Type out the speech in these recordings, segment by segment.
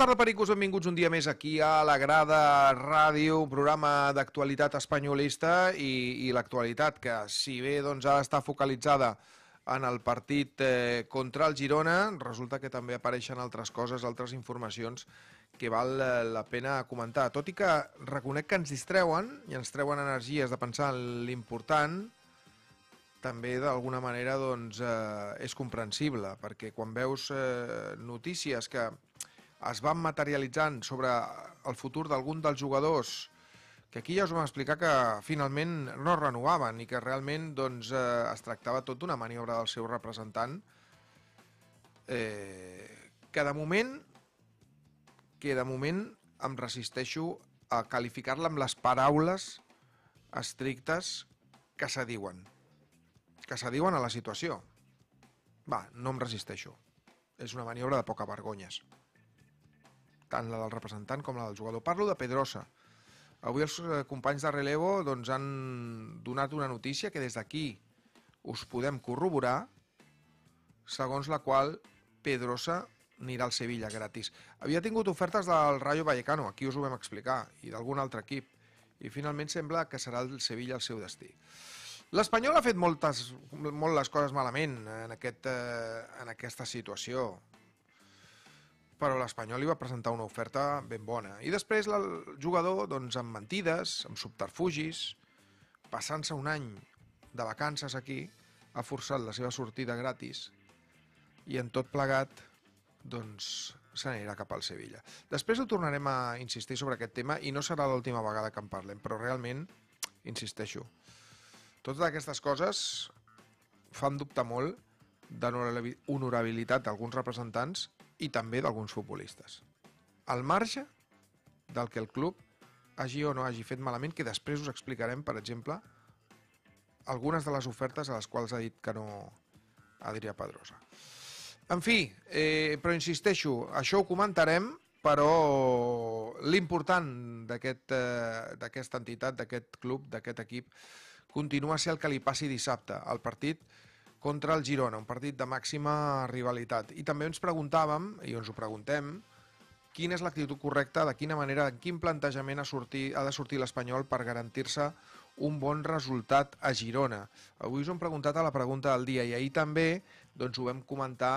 tarda, pericos, benvinguts un dia més aquí a La Grada Ràdio, un programa d'actualitat espanyolista i, i l'actualitat que, si bé doncs, ara està focalitzada en el partit eh, contra el Girona, resulta que també apareixen altres coses, altres informacions que val eh, la pena comentar. Tot i que reconec que ens distreuen i ens treuen energies de pensar en l'important, també d'alguna manera doncs, eh, és comprensible, perquè quan veus eh, notícies que es van materialitzant sobre el futur d'algun dels jugadors que aquí ja us vam explicar que finalment no es renovaven i que realment doncs, eh, es tractava tot d'una maniobra del seu representant eh, que de moment que de moment em resisteixo a qualificar-la amb les paraules estrictes que se diuen que se diuen a la situació va, no em resisteixo és una maniobra de poca vergonyes tant la del representant com la del jugador. Parlo de Pedrosa. Avui els eh, companys de relevo doncs, han donat una notícia que des d'aquí us podem corroborar, segons la qual Pedrosa anirà al Sevilla gratis. Havia tingut ofertes del Rayo Vallecano, aquí us ho vam explicar, i d'algun altre equip, i finalment sembla que serà el Sevilla el seu destí. L'Espanyol ha fet moltes, molt les coses malament en, aquest, eh, en aquesta situació però l'Espanyol li va presentar una oferta ben bona. I després el jugador, doncs, amb mentides, amb subterfugis, passant-se un any de vacances aquí, ha forçat la seva sortida gratis i en tot plegat, doncs, se n'anirà cap al Sevilla. Després ho tornarem a insistir sobre aquest tema i no serà l'última vegada que en parlem, però realment, insisteixo, totes aquestes coses fan dubtar molt d'honorabilitat d'alguns representants i també d'alguns futbolistes. Al marge del que el club hagi o no hagi fet malament, que després us explicarem, per exemple, algunes de les ofertes a les quals ha dit que no Adrià Pedrosa. En fi, eh, però insisteixo, això ho comentarem, però l'important eh, d'aquesta aquest, entitat, d'aquest club, d'aquest equip, continua a ser el que li passi dissabte. El partit contra el Girona, un partit de màxima rivalitat. I també ens preguntàvem, i ens ho preguntem, quina és l'actitud correcta, de quina manera, en quin plantejament ha, sortir, ha de sortir l'Espanyol per garantir-se un bon resultat a Girona. Avui us hem preguntat a la pregunta del dia i ahir també doncs, ho vam comentar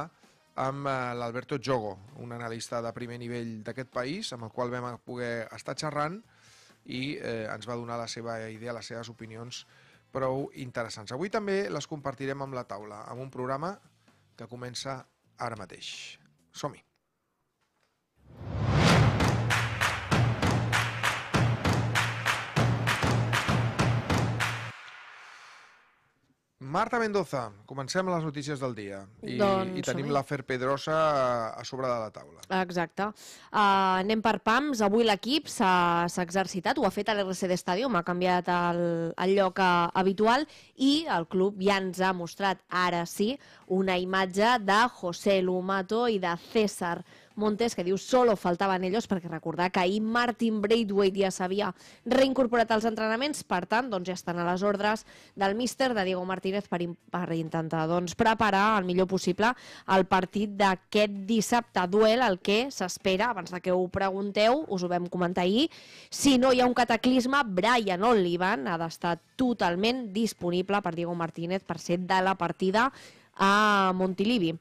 amb eh, l'Alberto Jogo, un analista de primer nivell d'aquest país, amb el qual vam poder estar xerrant i eh, ens va donar la seva idea, les seves opinions prou interessants. Avui també les compartirem amb la taula, amb un programa que comença ara mateix. Som-hi! Marta Mendoza, comencem les notícies del dia. I, doncs, i tenim l'afer Pedrosa a sobre de la taula. Exacte. Uh, anem per PAMS. Avui l'equip s'ha exercitat, ho ha fet a l'RC Stadium, ha canviat el, el lloc a, uh, habitual i el club ja ens ha mostrat, ara sí, una imatge de José Lumato i de César Lumato Montes, que diu solo faltaven ells, perquè recordar que ahir Martin Braithwaite ja s'havia reincorporat als entrenaments, per tant, doncs, ja estan a les ordres del míster de Diego Martínez per, per intentar doncs, preparar el millor possible el partit d'aquest dissabte duel, el que s'espera, abans de que ho pregunteu, us ho vam comentar ahir, si no hi ha un cataclisme, Brian O'Livan ha d'estar totalment disponible per Diego Martínez per ser de la partida a Montilivi.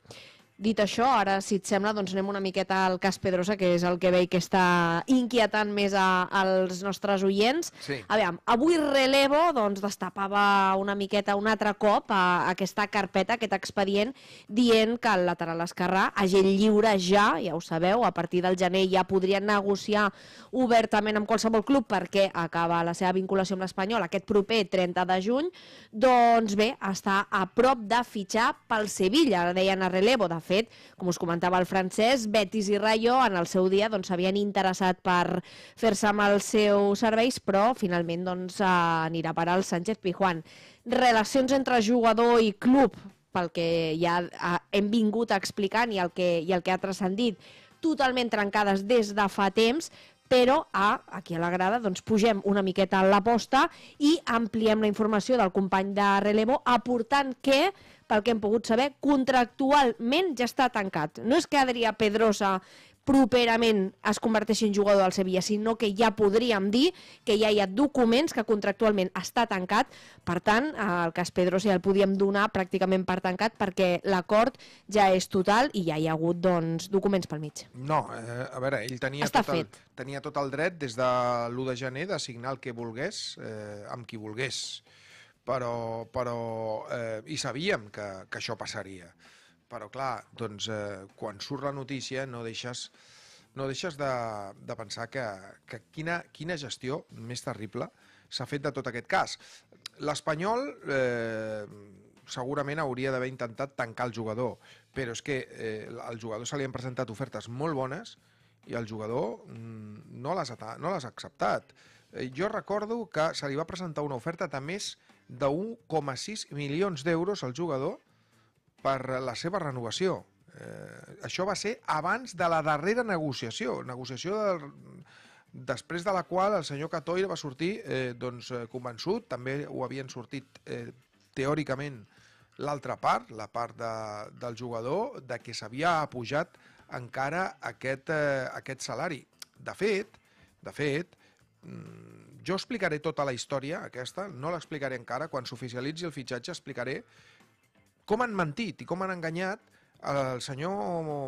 Dit això, ara, si et sembla, doncs anem una miqueta al cas Pedrosa, que és el que veig que està inquietant més a, als nostres oients. Sí. A veure, avui Relevo doncs, destapava una miqueta un altre cop a, a aquesta carpeta, aquest expedient, dient que el lateral esquerrà, agent lliure ja, ja ho sabeu, a partir del gener ja podrien negociar obertament amb qualsevol club perquè acaba la seva vinculació amb l'Espanyol aquest proper 30 de juny, doncs bé, està a prop de fitxar pel Sevilla, deien a Relevo, de fet, fet, com us comentava el francès, Betis i Rayo en el seu dia doncs, s'havien doncs, interessat per fer-se amb els seus serveis, però finalment doncs, anirà per al Sánchez Pijuan. Relacions entre jugador i club, pel que ja hem vingut explicant i el que, i el que ha transcendit, totalment trencades des de fa temps, però a, aquí a la grada doncs, pugem una miqueta a l'aposta i ampliem la informació del company de relevo aportant que pel que hem pogut saber, contractualment ja està tancat. No és que Adrià Pedrosa properament es converteixi en jugador del Sevilla, sinó que ja podríem dir que ja hi ha documents que contractualment està tancat, per tant, el cas Pedrosa ja el podíem donar pràcticament per tancat perquè l'acord ja és total i ja hi ha hagut doncs, documents pel mig. No, eh, a veure, ell tenia està tot, fet. el, tenia tot el dret des de l'1 de gener de signar el que volgués eh, amb qui volgués però, però eh, i sabíem que, que això passaria. Però clar, doncs, eh, quan surt la notícia no deixes, no deixes de, de pensar que, que quina, quina gestió més terrible s'ha fet de tot aquest cas. L'Espanyol eh, segurament hauria d'haver intentat tancar el jugador, però és que eh, al jugador se li han presentat ofertes molt bones i el jugador mm, no, les ha, no les ha acceptat. Eh, jo recordo que se li va presentar una oferta de més de 1,6 milions d'euros al jugador per la seva renovació. Eh, això va ser abans de la darrera negociació, negociació de, després de la qual el senyor Catoira va sortir eh, doncs, eh, convençut, també ho havien sortit eh, teòricament l'altra part, la part de, del jugador, de que s'havia apujat encara aquest, eh, aquest salari. De fet, de fet, mmm, jo explicaré tota la història aquesta, no l'explicaré encara, quan s'oficialitzi el fitxatge explicaré com han mentit i com han enganyat el senyor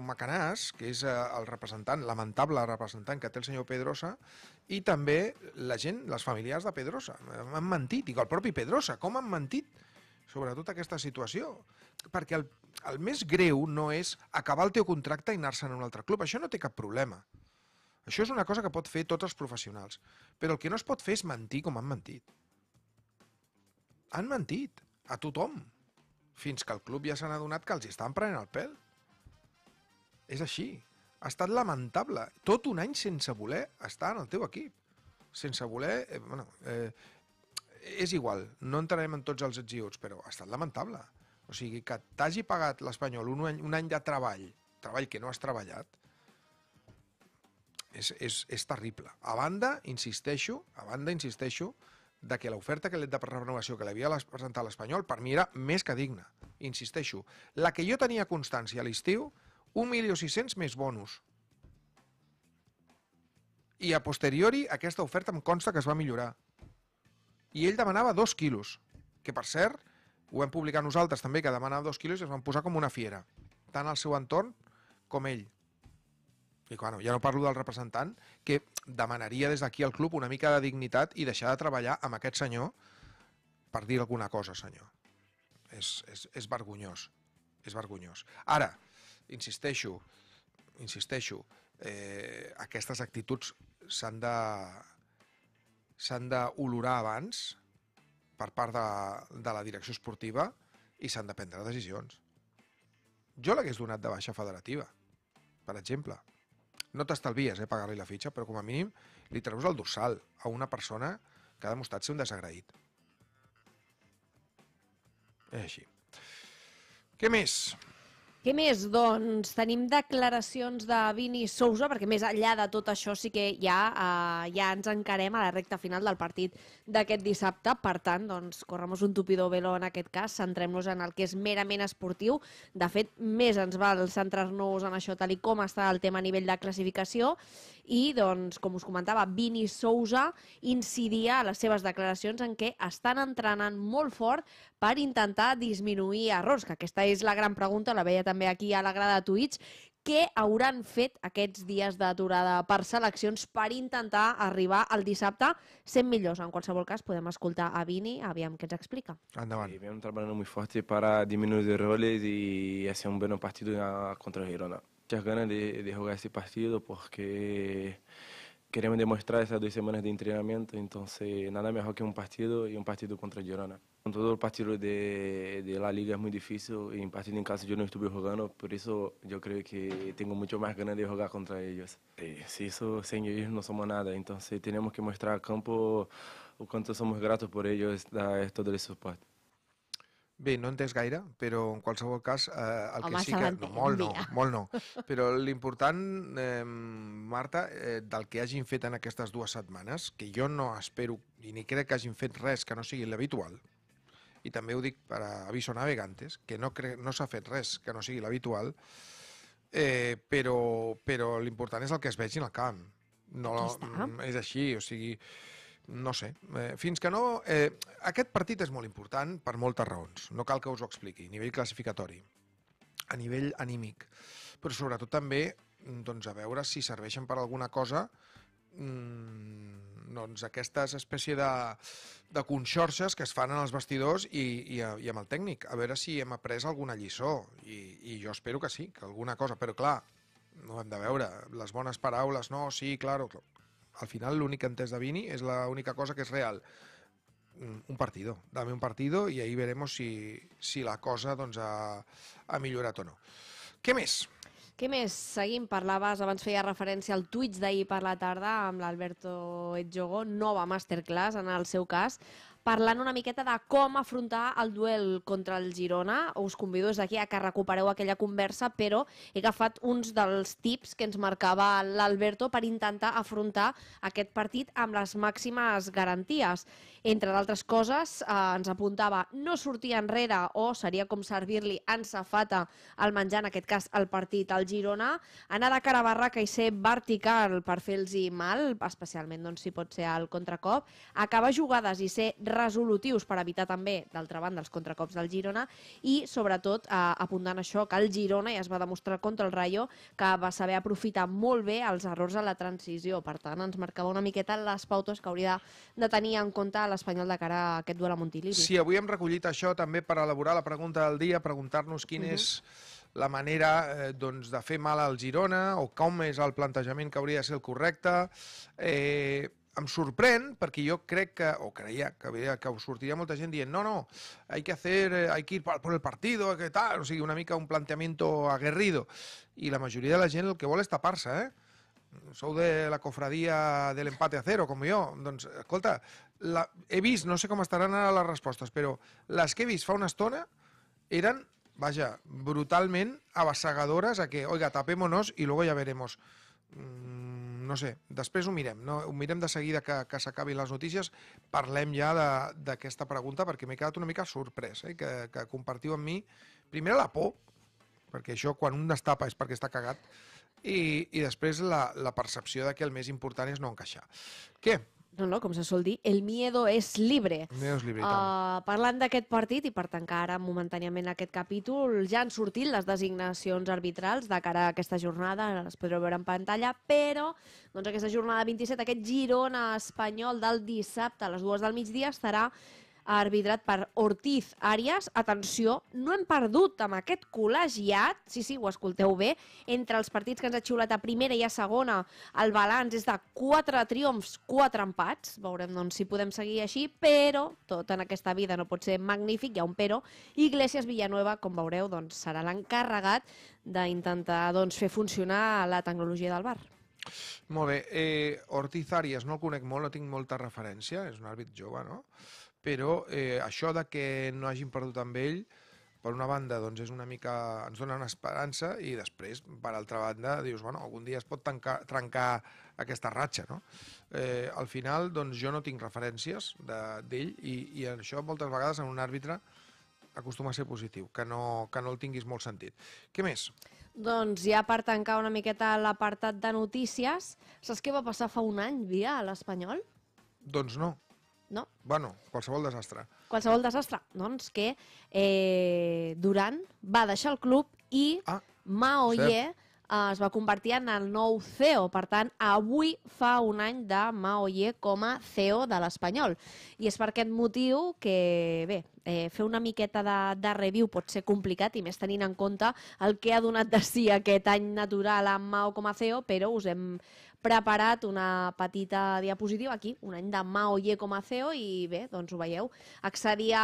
Macanàs, que és eh, el representant, lamentable representant que té el senyor Pedrosa, i també la gent, les familiars de Pedrosa. Han mentit, i el propi Pedrosa, com han mentit sobretot aquesta situació. Perquè el, el més greu no és acabar el teu contracte i anar-se'n a un altre club. Això no té cap problema. Això és una cosa que pot fer tots els professionals. Però el que no es pot fer és mentir com han mentit. Han mentit. A tothom. Fins que el club ja s'han adonat que els estan prenent el pèl. És així. Ha estat lamentable. Tot un any sense voler estar en el teu equip. Sense voler... Eh, bueno, eh, és igual. No entrarem en tots els exiuts, però ha estat lamentable. O sigui, que t'hagi pagat l'Espanyol un, un any de treball, treball que no has treballat, és, és, és terrible. A banda, insisteixo, a banda, insisteixo, de que l'oferta que de renovació que l'havia presentat l'Espanyol per mi era més que digna. Insisteixo, la que jo tenia constància a l'estiu, 1.600.000 més bonus. I a posteriori aquesta oferta em consta que es va millorar. I ell demanava 2 quilos, que per cert, ho hem publicat nosaltres també, que demanava 2 quilos i es van posar com una fiera, tant al seu entorn com ell i bueno, ja no parlo del representant, que demanaria des d'aquí al club una mica de dignitat i deixar de treballar amb aquest senyor per dir alguna cosa, senyor. És, és, és vergonyós. És vergonyós. Ara, insisteixo, insisteixo, eh, aquestes actituds s'han de s'han d'olorar abans per part de, de la direcció esportiva i s'han de prendre decisions. Jo l'hagués donat de baixa federativa, per exemple no t'estalvies eh, pagar-li la fitxa, però com a mínim li treus el dorsal a una persona que ha demostrat ser un desagraït. És així. Què més? Què més? Doncs tenim declaracions de Vini Sousa, perquè més enllà de tot això sí que ja eh, ja ens encarem a la recta final del partit d'aquest dissabte. Per tant, doncs, corremos un tupidor velo en aquest cas, centrem-nos en el que és merament esportiu. De fet, més ens val centrar-nos en això tal i com està el tema a nivell de classificació i, doncs, com us comentava, Vini Sousa incidia a les seves declaracions en què estan entrenant molt fort per intentar disminuir errors, que aquesta és la gran pregunta, la veia també aquí a la grada de Twitch, què hauran fet aquests dies d'aturada per seleccions per intentar arribar al dissabte sent millors. En qualsevol cas, podem escoltar a Vini, aviam què ens explica. Endavant. Sí, venimos treballar molt fort per disminuir errors i fer un bon partit eh, contra Girona. muchas ganas de, jugar ese partido porque queremos demostrar esas dos semanas de entrenamiento, entonces nada mejor que un partido y un partido contra Girona. Todo el partido de, de la liga es muy difícil y en partido en casa yo no estuve jugando, por eso yo creo que tengo mucho más ganas de jugar contra ellos. Eh, si eso, sin ellos no somos nada, entonces tenemos que mostrar al campo cuánto somos gratos por ellos, dar todo el soporte. Bé, no entès gaire, però en qualsevol cas... Eh, el Home, que sí que... No, molt no, molt no. Però l'important, eh, Marta, eh, del que hagin fet en aquestes dues setmanes, que jo no espero i ni crec que hagin fet res que no sigui l'habitual, i també ho dic per a aviso navegantes, que no, no s'ha fet res que no sigui l'habitual, eh, però, però l'important és el que es vegi en el camp. No, mm, és així, o sigui... Eh, no sé, eh, fins que no... Eh, aquest partit és molt important per moltes raons, no cal que us ho expliqui, a nivell classificatori, a nivell anímic, però sobretot també mm, doncs, a veure si serveixen per alguna cosa mm, doncs, aquestes espècie de, de conxorxes que es fan en els vestidors i, i, i amb el tècnic, a veure si hem après alguna lliçó, i, i jo espero que sí, que alguna cosa, però clar, no hem de veure, les bones paraules, no, sí, claro, al final l'únic que entès de Vini és la única cosa que és real. Mm, un partido, dame un partido i ahí veremos si, si la cosa doncs, ha, ha millorat o no. Què més? Què més? Seguim, parlaves, abans feia referència al Twitch d'ahir per la tarda amb l'Alberto Etjogo, nova masterclass en el seu cas parlant una miqueta de com afrontar el duel contra el Girona. Us convido des d'aquí a que recupereu aquella conversa, però he agafat uns dels tips que ens marcava l'Alberto per intentar afrontar aquest partit amb les màximes garanties. Entre d'altres coses, eh, ens apuntava no sortir enrere o seria com servir-li en safata al menjar, en aquest cas el partit al Girona, anar de cara a barraca i ser vertical per fer-los mal, especialment doncs, si pot ser al contracop, acabar jugades i ser resolutius per evitar també, d'altra banda, els contracops del Girona i, sobretot, eh, apuntant això, que el Girona ja es va demostrar contra el Rayo que va saber aprofitar molt bé els errors a la transició. Per tant, ens marcava una miqueta les pautes que hauria de tenir en compte l'Espanyol de cara a aquest duel a Montilivi. Sí, avui hem recollit això també per elaborar la pregunta del dia, preguntar-nos quin uh mhm. -huh. és la manera eh, doncs, de fer mal al Girona o com és el plantejament que hauria de ser el correcte. Eh, em sorprèn perquè jo crec que, o creia que, que us sortiria molta gent dient no, no, hay que hacer, eh, hay que ir por el partido, que tal, o sigui, una mica un planteamiento aguerrido. I la majoria de la gent el que vol és tapar-se, eh? sou de la cofradia de l'empate a cero, com jo, doncs, escolta, la, he vist, no sé com estaran ara les respostes, però les que he vist fa una estona eren, vaja, brutalment abassegadores a que, oiga, tapémonos i luego ja veremos. Mm, no sé, després ho mirem, no? ho mirem de seguida que, que s'acabin les notícies, parlem ja d'aquesta pregunta perquè m'he quedat una mica sorprès, eh? que, que compartiu amb mi, primer la por, perquè això quan un destapa és perquè està cagat, i, i després la, la percepció de que el més important és no encaixar. Què? No, no, com se sol dir, el miedo és libre. El miedo és libre, uh, Parlant d'aquest partit, i per tancar ara momentàniament aquest capítol, ja han sortit les designacions arbitrals de cara a aquesta jornada, les podreu veure en pantalla, però doncs, aquesta jornada 27, aquest Girona espanyol del dissabte a les dues del migdia estarà arbitrat per Ortiz Arias. Atenció, no hem perdut amb aquest col·legiat, sí, sí, ho escolteu bé, entre els partits que ens ha xiulat a primera i a segona, el balanç és de 4 triomfs, 4 empats, veurem doncs, si podem seguir així, però tot en aquesta vida no pot ser magnífic, hi ha un però, Iglesias Villanueva, com veureu, doncs, serà l'encarregat d'intentar doncs, fer funcionar la tecnologia del bar. Molt bé. Eh, Ortiz Arias, no el conec molt, no tinc molta referència, és un àrbit jove, no? Però eh, això de que no hagin perdut amb ell, per una banda, doncs és una mica... ens dona una esperança i després, per altra banda, dius, bueno, algun dia es pot tancar, trencar aquesta ratxa, no? Eh, al final, doncs jo no tinc referències d'ell de, i, i això moltes vegades en un àrbitre acostuma a ser positiu, que no, que no el tinguis molt sentit. Què més? Doncs ja per tancar una miqueta l'apartat de notícies, saps què va passar fa un any, via, a l'Espanyol? Doncs no. No? Bueno, qualsevol desastre. Qualsevol desastre. Doncs que eh, Durant va deixar el club i ah, Mao Ye Eh, es va convertir en el nou CEO. Per tant, avui fa un any de Ye com a CEO de l'Espanyol. I és per aquest motiu que, bé, eh, fer una miqueta de, de review pot ser complicat i més tenint en compte el que ha donat de si aquest any natural amb Mao com a CEO, però us hem, preparat una petita diapositiva aquí, un any de Mao Ye com a CEO i bé, doncs ho veieu, accedia,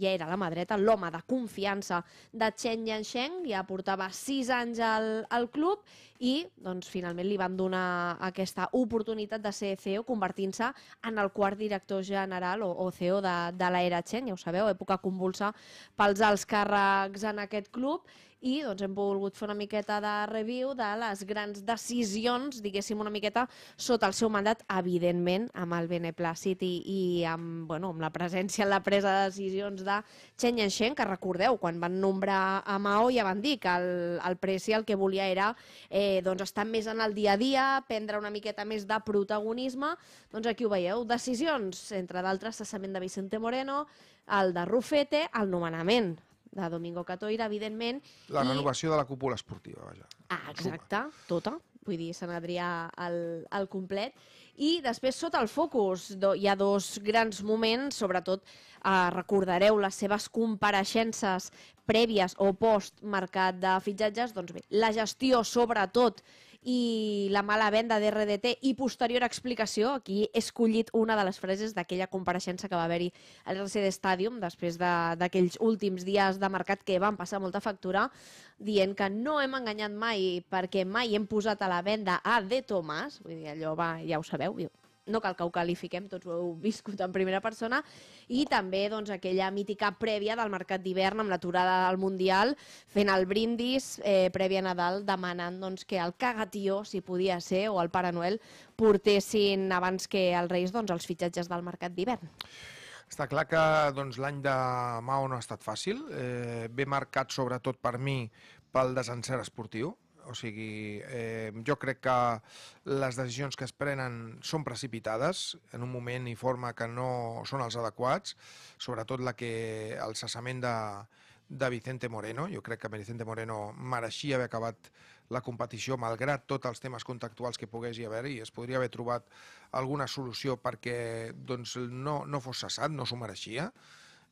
ja era la mà dreta, l'home de confiança de Chen Yansheng, ja portava sis anys al, al club i doncs finalment li van donar aquesta oportunitat de ser CEO convertint-se en el quart director general o, o CEO de, de l'era Chen, ja ho sabeu, època convulsa pels alts càrrecs en aquest club i doncs, hem volgut fer una miqueta de review de les grans decisions, diguéssim una miqueta, sota el seu mandat, evidentment, amb el beneplàcit i, i amb, bueno, amb la presència en la presa de decisions de Chen Yanxen, que recordeu, quan van nombrar a Mao ja van dir que el, el Preci el que volia era eh, doncs, estar més en el dia a dia, prendre una miqueta més de protagonisme, doncs aquí ho veieu, decisions, entre d'altres, cessament de Vicente Moreno, el de Rufete, el nomenament de Domingo Catoira, evidentment. La renovació i... de la cúpula esportiva, vaja. Ah, exacte, Suma. tota. Vull dir, Sant Adrià al, al complet. I després, sota el focus, do, hi ha dos grans moments, sobretot eh, recordareu les seves compareixences prèvies o post mercat de fitxatges, doncs bé, la gestió, sobretot, i la mala venda d'RDT i posterior explicació, aquí he escollit una de les frases d'aquella compareixença que va haver-hi al RCD Stadium després d'aquells de, últims dies de mercat que van passar molta factura, dient que no hem enganyat mai perquè mai hem posat a la venda a De Tomàs, vull dir, allò va, ja ho sabeu, no cal que ho qualifiquem, tots ho heu viscut en primera persona, i també doncs, aquella mítica prèvia del mercat d'hivern amb l'aturada del Mundial, fent el brindis eh, prèvia a Nadal, demanant doncs, que el cagatió, si podia ser, o el Pare Noel, portessin abans que els Reis doncs, els fitxatges del mercat d'hivern. Està clar que doncs, l'any de Mao no ha estat fàcil, eh, ve marcat sobretot per mi pel desencert esportiu, o sigui, eh, jo crec que les decisions que es prenen són precipitades, en un moment i forma que no són els adequats, sobretot la que el cessament de, de Vicente Moreno. Jo crec que Vicente Moreno mereixia haver acabat la competició, malgrat tots els temes contractuals que pogués hi haver, i es podria haver trobat alguna solució perquè doncs, no, no fos cessat, no s'ho mereixia.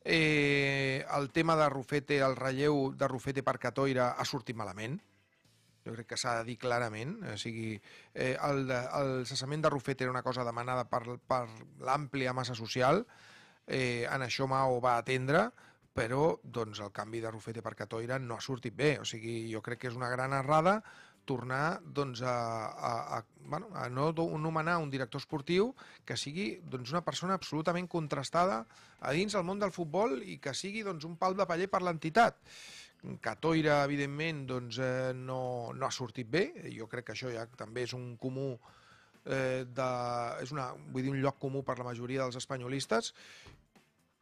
Eh, el tema de Rufete, el relleu de Rufete per Catoira ha sortit malament, jo crec que s'ha de dir clarament, o sigui, eh, el, de, el cessament de Rufet era una cosa demanada per, per l'àmplia massa social, eh, en això Mao va atendre, però doncs, el canvi de Rufete per Catoira no ha sortit bé, o sigui, jo crec que és una gran errada tornar doncs, a, a, a, bueno, a no nomenar un director esportiu que sigui doncs, una persona absolutament contrastada a dins el món del futbol i que sigui doncs, un pal de paller per l'entitat. Catoira, evidentment, doncs, eh, no, no ha sortit bé. Jo crec que això ja també és un comú eh, de, és una, vull dir, un lloc comú per la majoria dels espanyolistes,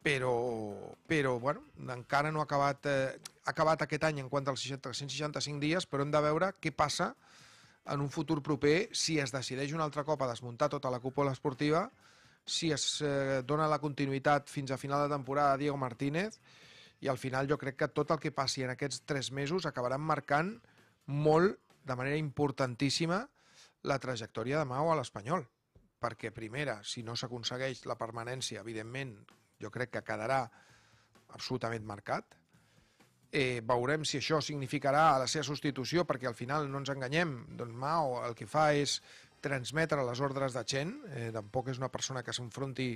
però, però bueno, encara no ha acabat, eh, ha acabat aquest any en quant als 365 dies, però hem de veure què passa en un futur proper si es decideix un altre cop a desmuntar tota la cúpula esportiva, si es eh, dona la continuïtat fins a final de temporada a Diego Martínez, i al final jo crec que tot el que passi en aquests tres mesos acabaran marcant molt, de manera importantíssima, la trajectòria de Mao a l'Espanyol. Perquè, primera, si no s'aconsegueix la permanència, evidentment, jo crec que quedarà absolutament marcat. Eh, veurem si això significarà la seva substitució, perquè al final no ens enganyem. Doncs Mao el que fa és transmetre les ordres de Chen, eh, tampoc és una persona que s'enfronti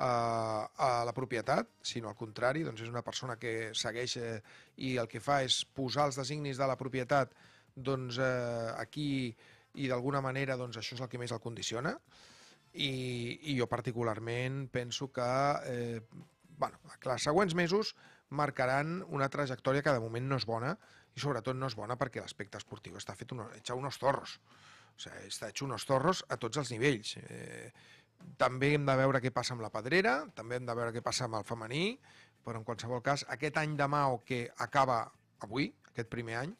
a, a la propietat, sinó al contrari, doncs és una persona que segueix eh, i el que fa és posar els designis de la propietat doncs, eh, aquí i d'alguna manera doncs, això és el que més el condiciona i, i jo particularment penso que eh, bueno, els següents mesos marcaran una trajectòria que de moment no és bona i sobretot no és bona perquè l'aspecte esportiu està fet un, hecha unos torros. O sigui, està hecho unos torros a tots els nivells. Eh, també hem de veure què passa amb la Pedrera, també hem de veure què passa amb el femení, però en qualsevol cas, aquest any de Mao que acaba avui, aquest primer any,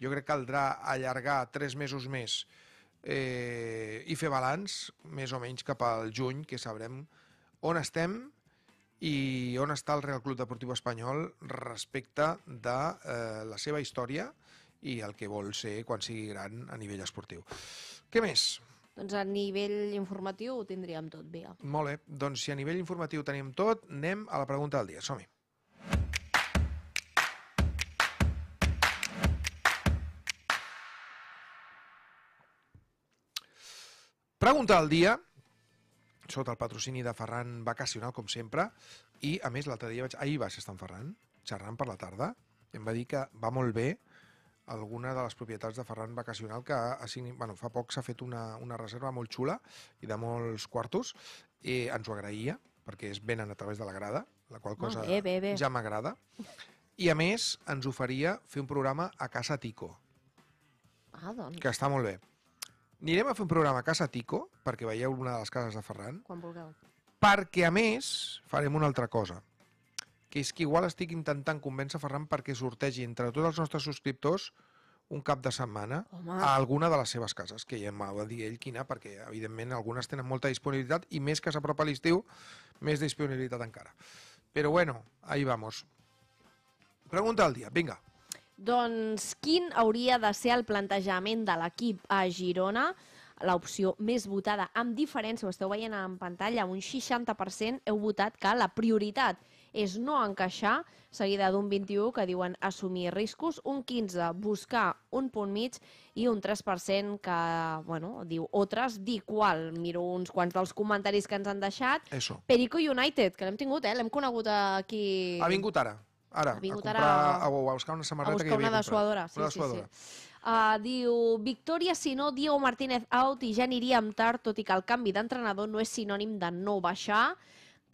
jo crec que caldrà allargar tres mesos més eh, i fer balanç més o menys cap al juny, que sabrem on estem i on està el Real Club Deportiu Espanyol respecte de eh, la seva història i el que vol ser quan sigui gran a nivell esportiu. Què més? doncs a nivell informatiu ho tindríem tot bé. Molt bé, doncs si a nivell informatiu tenim tot, anem a la pregunta del dia. Som-hi. Pregunta del dia, sota el patrocini de Ferran Vacacional, com sempre, i a més l'altre dia vaig... Ahir vaig estar amb Ferran, xerrant per la tarda, em va dir que va molt bé alguna de les propietats de Ferran Vacacional que ha, bueno, fa poc s'ha fet una, una reserva molt xula i de molts quartos i eh, ens ho agraïa perquè es venen a través de la grada, la qual cosa bé, bé, bé. ja m'agrada. I a més ens oferia fer un programa a Casa Tico. Ah, doncs. Que està molt bé. Anirem a fer un programa a Casa Tico, perquè veieu una de les cases de Ferran. Quan vulgueu. Perquè, a més, farem una altra cosa que és que igual estic intentant convèncer Ferran perquè sortegi entre tots els nostres subscriptors un cap de setmana Home. a alguna de les seves cases, que ja m'ha de dir ell quina, perquè evidentment algunes tenen molta disponibilitat i més que s'apropa l'estiu, més disponibilitat encara. Però bueno, ahí vamos. Pregunta al dia, vinga. Doncs quin hauria de ser el plantejament de l'equip a Girona? L'opció més votada amb diferència, ho esteu veient en pantalla, un 60% heu votat que la prioritat és no encaixar, seguida d'un 21 que diuen assumir riscos, un 15 buscar un punt mig i un 3% que, bueno, diu altres, dir qual. Miro uns quants dels comentaris que ens han deixat. Eso. Perico United, que l'hem tingut, eh? L'hem conegut aquí... Ha vingut ara. Ara, ha vingut a comprar, ara... a, a buscar una samarreta que hi havia una de suadora. Sí, una sí, suadora. sí. Uh, diu, Victòria, si no, Diego Martínez out i ja aniríem tard, tot i que el canvi d'entrenador no és sinònim de no baixar.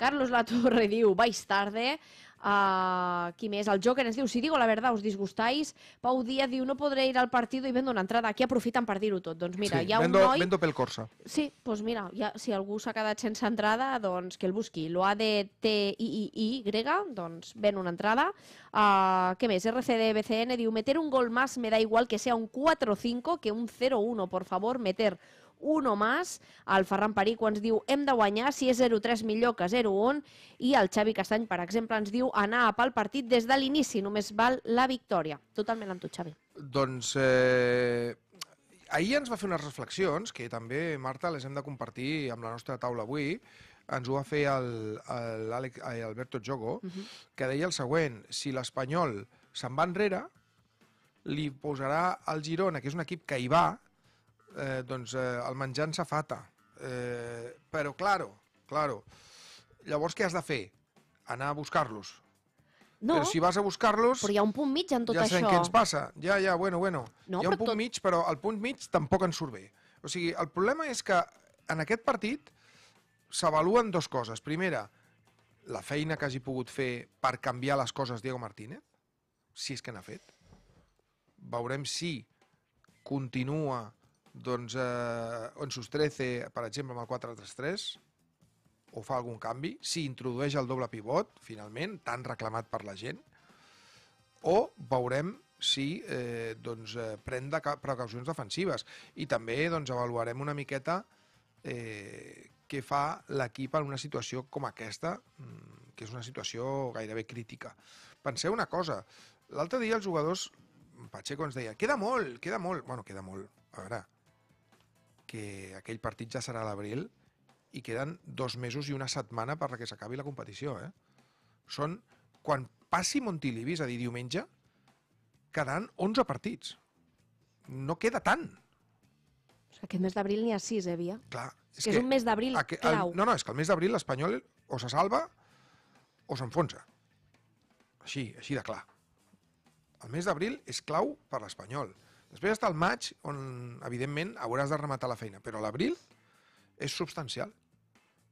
Carlos Latorre diu, vais tarde. Uh, qui més? El Joker ens diu, si digo la verdad us disgustáis. Pau Díaz diu, no podré ir al partido i vendo una entrada. Aquí aprofiten per dir-ho tot. Doncs mira, sí, hi ha vendo, un noi... Vendo pel Corsa. Sí, doncs mira, ja, si algú s'ha quedat sense entrada, doncs que el busqui. Lo ha de T-I-I-Y, doncs ven una entrada. Uh, què més? RCD BCN diu, meter un gol más me da igual que sea un 4-5 que un 0-1, por favor, meter 1 más. El Ferran Perico ens diu hem de guanyar, si és 0-3 millor que 0-1. I el Xavi Castany, per exemple, ens diu anar a pel partit des de l'inici, només val la victòria. Totalment amb tu, Xavi. Doncs... Eh... Ahir ens va fer unes reflexions que també, Marta, les hem de compartir amb la nostra taula avui, ens ho va fer l'Alberto eh, Jogo, uh mhm. -huh. que deia el següent, si l'Espanyol se'n va enrere, li posarà al Girona, que és un equip que hi va, eh, doncs, eh, el menjar en safata. Eh, però, claro, claro, llavors què has de fer? Anar a buscar-los. No, però si vas a buscar-los... Però hi ha un punt mig en tot ja això. Ja sé què ens passa. Ja, ja, bueno, bueno. No, hi ha un punt tot... mig, però el punt mig tampoc ens surt bé. O sigui, el problema és que en aquest partit s'avaluen dues coses. Primera, la feina que hagi pogut fer per canviar les coses Diego Martínez, si és que n'ha fet. Veurem si continua doncs eh, Onsus 13, per exemple, amb el 4-3-3, o fa algun canvi, si introdueix el doble pivot, finalment, tan reclamat per la gent, o veurem si eh, doncs, eh, pren de precaucions defensives. I també doncs, avaluarem una miqueta eh, què fa l'equip en una situació com aquesta, mm, que és una situació gairebé crítica. Penseu una cosa, l'altre dia els jugadors, Pacheco ens deia, queda molt, queda molt, bueno, queda molt, a veure, que aquell partit ja serà a l'abril i queden dos mesos i una setmana per que s'acabi la competició. Eh? Són, quan passi Montilivi, és a dir, diumenge, quedaran 11 partits. No queda tant. Aquest mes d'abril n'hi ha 6, eh, Via? Clar. És que, que és un mes d'abril clau. El, no, no, és que el mes d'abril l'Espanyol o se salva o s'enfonsa. Així, així de clar. El mes d'abril és clau per l'Espanyol. Després està el maig, on, evidentment, hauràs de rematar la feina, però l'abril és substancial,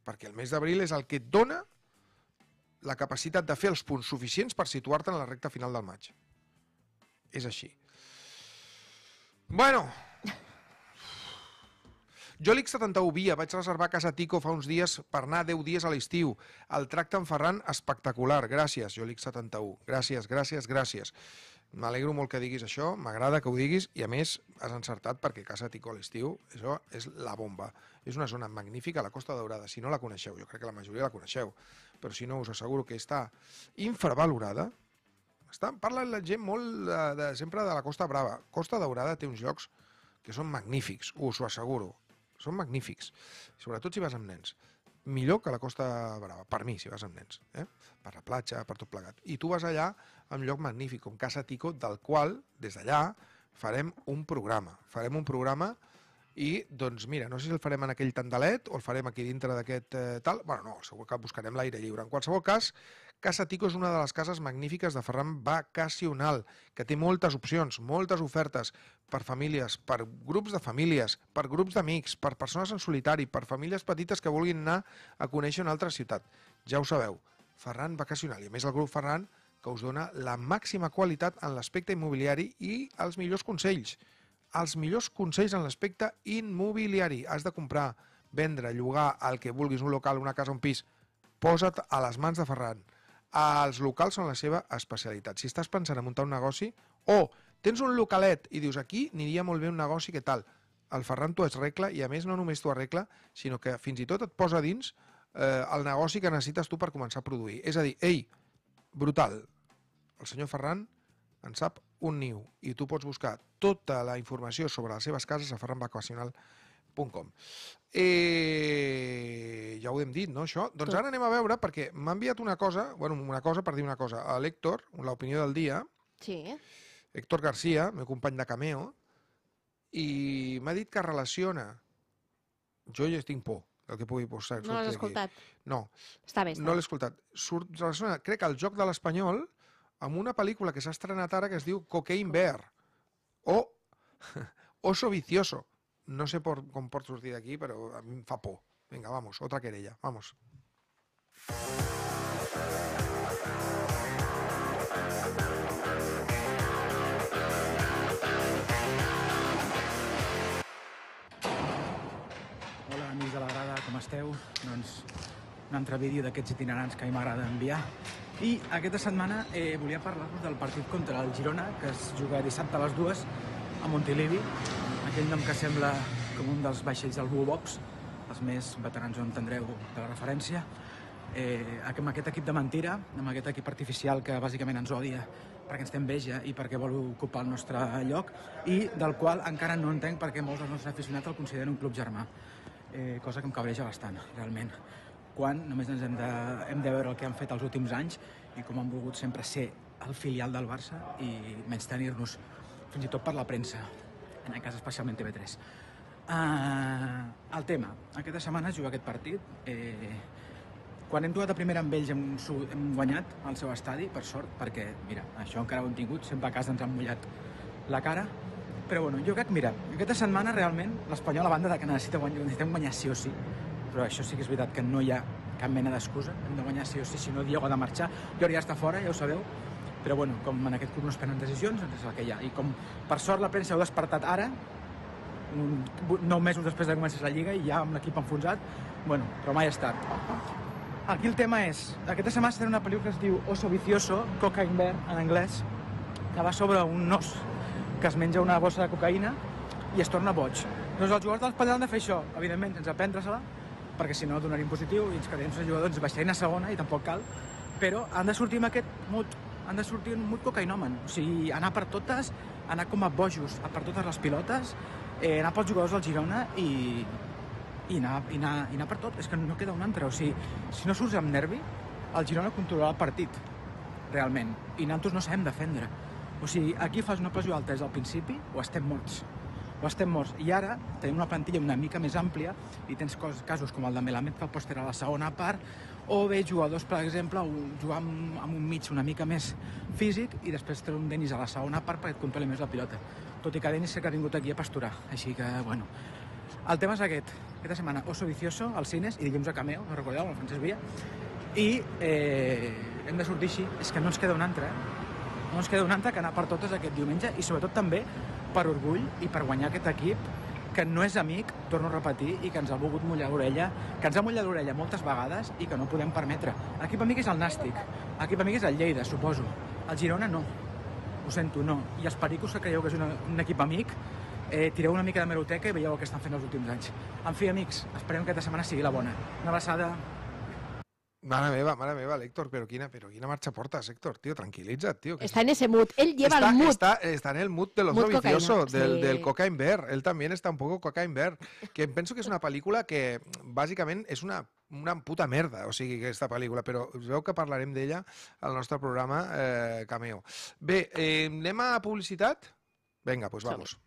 perquè el mes d'abril és el que et dona la capacitat de fer els punts suficients per situar-te en la recta final del maig. És així. Bueno, jo l'X71 Via vaig reservar a casa Tico fa uns dies per anar 10 dies a l'estiu. El tracte en Ferran, espectacular. Gràcies, jo l'X71. Gràcies, gràcies, gràcies. M'alegro molt que diguis això, m'agrada que ho diguis i a més has encertat perquè Casa Ticó a l'estiu, això és la bomba. És una zona magnífica a la Costa Daurada, si no la coneixeu, jo crec que la majoria la coneixeu, però si no us asseguro que està infravalorada, està, parla la gent molt de, de, sempre de la Costa Brava. Costa Daurada té uns llocs que són magnífics, us ho asseguro, són magnífics, sobretot si vas amb nens millor que la Costa Brava, per mi, si vas amb nens, eh? per la platja, per tot plegat. I tu vas allà a un lloc magnífic, com Casa Tico, del qual, des d'allà, farem un programa. Farem un programa i, doncs, mira, no sé si el farem en aquell tandalet o el farem aquí dintre d'aquest eh, tal... Bueno, no, segur que buscarem l'aire lliure. En qualsevol cas, Casa Tico és una de les cases magnífiques de Ferran Vacacional, que té moltes opcions, moltes ofertes, per famílies, per grups de famílies, per grups d'amics, per persones en solitari, per famílies petites que vulguin anar a conèixer una altra ciutat. Ja ho sabeu, Ferran Vacacional, i a més el grup Ferran, que us dona la màxima qualitat en l'aspecte immobiliari i els millors consells. Els millors consells en l'aspecte immobiliari. Has de comprar, vendre, llogar, el que vulguis, un local, una casa, un pis. Posa't a les mans de Ferran. Els locals són la seva especialitat. Si estàs pensant en muntar un negoci o tens un localet i dius, aquí aniria molt bé un negoci que tal. El Ferran t'ho arregla i a més no només t'ho arregla, sinó que fins i tot et posa dins eh, el negoci que necessites tu per començar a produir. És a dir, ei, brutal, el senyor Ferran en sap un niu i tu pots buscar tota la informació sobre les seves cases a ferranvacacional.com. Eh, ja ho hem dit, no, això? Doncs ara anem a veure, perquè m'ha enviat una cosa, bueno, una cosa per dir una cosa, a l'Hèctor, l'opinió del dia, sí. Héctor García, meu company de Cameo, i m'ha dit que relaciona... Jo ja tinc por del que pugui posar. No l'has escoltat? No. Està bé, està. No l'he escoltat. Surt, relaciona, crec, el joc de l'Espanyol amb una pel·lícula que s'ha estrenat ara que es diu Cocaine Bear o Oso Vicioso. No sé por, com pot sortir d'aquí, però a mi em fa por. Vinga, vamos, otra querella, vamos. Vamos. esteu? Doncs un altre vídeo d'aquests itinerants que a mi m'agrada enviar. I aquesta setmana eh, volia parlar-vos del partit contra el Girona, que es juga dissabte a les dues a Montilivi, aquell nom que sembla com un dels vaixells del Blue Box, els més veterans ho entendreu de la referència, eh, amb aquest equip de mentira, amb aquest equip artificial que bàsicament ens odia perquè ens té enveja i perquè vol ocupar el nostre lloc i del qual encara no entenc perquè molts dels nostres aficionats el consideren un club germà eh, cosa que em cabreja bastant, realment. Quan només ens hem de, hem de veure el que han fet els últims anys i com han volgut sempre ser el filial del Barça i menys tenir-nos, fins i tot per la premsa, en aquest cas especialment TV3. Uh, el tema, aquesta setmana es juga aquest partit. Eh, quan hem jugat a primera amb ells hem, hem guanyat al seu estadi, per sort, perquè, mira, això encara ho hem tingut, sempre a casa ens han mullat la cara, però bueno, jo crec, mira, aquesta setmana realment l'Espanyol, a banda de que necessita guanyar, necessitem guanyar sí o sí, però això sí que és veritat que no hi ha cap mena d'excusa, hem de guanyar sí o sí, si no Diego ha de marxar, jo ja està fora, ja ho sabeu, però bueno, com en aquest club no es prenen decisions, doncs és el que hi ha, i com per sort la premsa heu despertat ara, nou mesos després de començar la Lliga i ja amb l'equip enfonsat, bueno, però mai ha estat. Aquí el tema és, aquesta setmana serà una pel·lícula que es diu Oso Vicioso, Coca Bear, en anglès, que va sobre un os que es menja una bossa de cocaïna i es torna boig. Doncs els jugadors del Pallà han de fer això, evidentment, sense prendre-se-la, perquè si no donaríem positiu i ens quedarien sense jugadors, doncs baixarien a segona i tampoc cal, però han de sortir amb aquest mut, han de sortir un mut cocainòmen, o sigui, anar per totes, anar com a bojos a per totes les pilotes, eh, anar pels jugadors del Girona i, i anar, i, anar, i anar per tot, és que no queda un altre, o sigui, si no surts amb nervi, el Girona controlarà el partit, realment, i nosaltres no sabem defendre. O sigui, aquí fas una pressió alta des del principi o estem morts. O estem morts. I ara tenim una plantilla una mica més àmplia i tens casos com el de Melamed que el pots treure a la segona part, o bé jugadors, per exemple, jugar amb, amb un mig una mica més físic i després treure un Denis a la segona part perquè et controli més la pilota. Tot i que Denis sé que ha vingut aquí a pasturar, així que, bueno... El tema és aquest. Aquesta setmana, Oso Vicioso, al Cines, i dilluns a Cameo, no recordeu, amb el Francesc Villa, i eh, hem de sortir així, és que no ens queda un altre, eh? No ens queda un altre que anar per totes aquest diumenge i sobretot també per orgull i per guanyar aquest equip que no és amic, torno a repetir, i que ens ha volgut mullar l'orella, que ens ha mullat l'orella moltes vegades i que no podem permetre. Equip amic és el Nàstic, equip amic és el Lleida, suposo. El Girona no, ho sento, no. I els pericos que creieu que és una, un equip amic, eh, tireu una mica de meroteca i veieu el que estan fent els últims anys. En fi, amics, esperem que aquesta setmana sigui la bona. Una abraçada. Mare meva, mare meva, l'Héctor, però quina, però quina marxa portes, Héctor, tio, tranquil·litza't, tio. Que... Està en ese mood, ell lleva está, el mood. Está, está en el mood de los mood vicioso, cocaína, del, sí. del cocaine bear, ell també està un poco cocaine bear, que penso que és una pel·lícula que bàsicament és una una puta merda, o sigui, aquesta pel·lícula, però veu que parlarem d'ella al nostre programa eh, Cameo. Bé, eh, anem a publicitat? Vinga, doncs pues vamos. Som.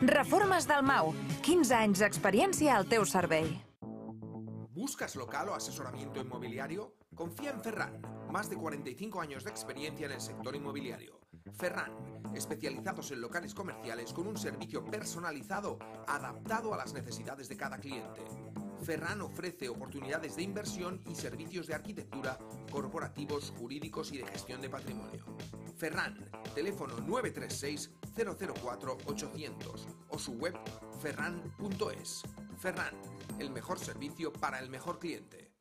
Reformas Dalmau. 15 de experiencia al teu ¿Buscas local o asesoramiento inmobiliario? Confía en Ferran. Más de 45 años de experiencia en el sector inmobiliario. Ferran, especializados en locales comerciales con un servicio personalizado adaptado a las necesidades de cada cliente. Ferran ofrece oportunidades de inversión y servicios de arquitectura, corporativos, jurídicos y de gestión de patrimonio. Ferran, teléfono 936 004-800 o su web ferran.es. Ferran, el mejor servicio para el mejor cliente.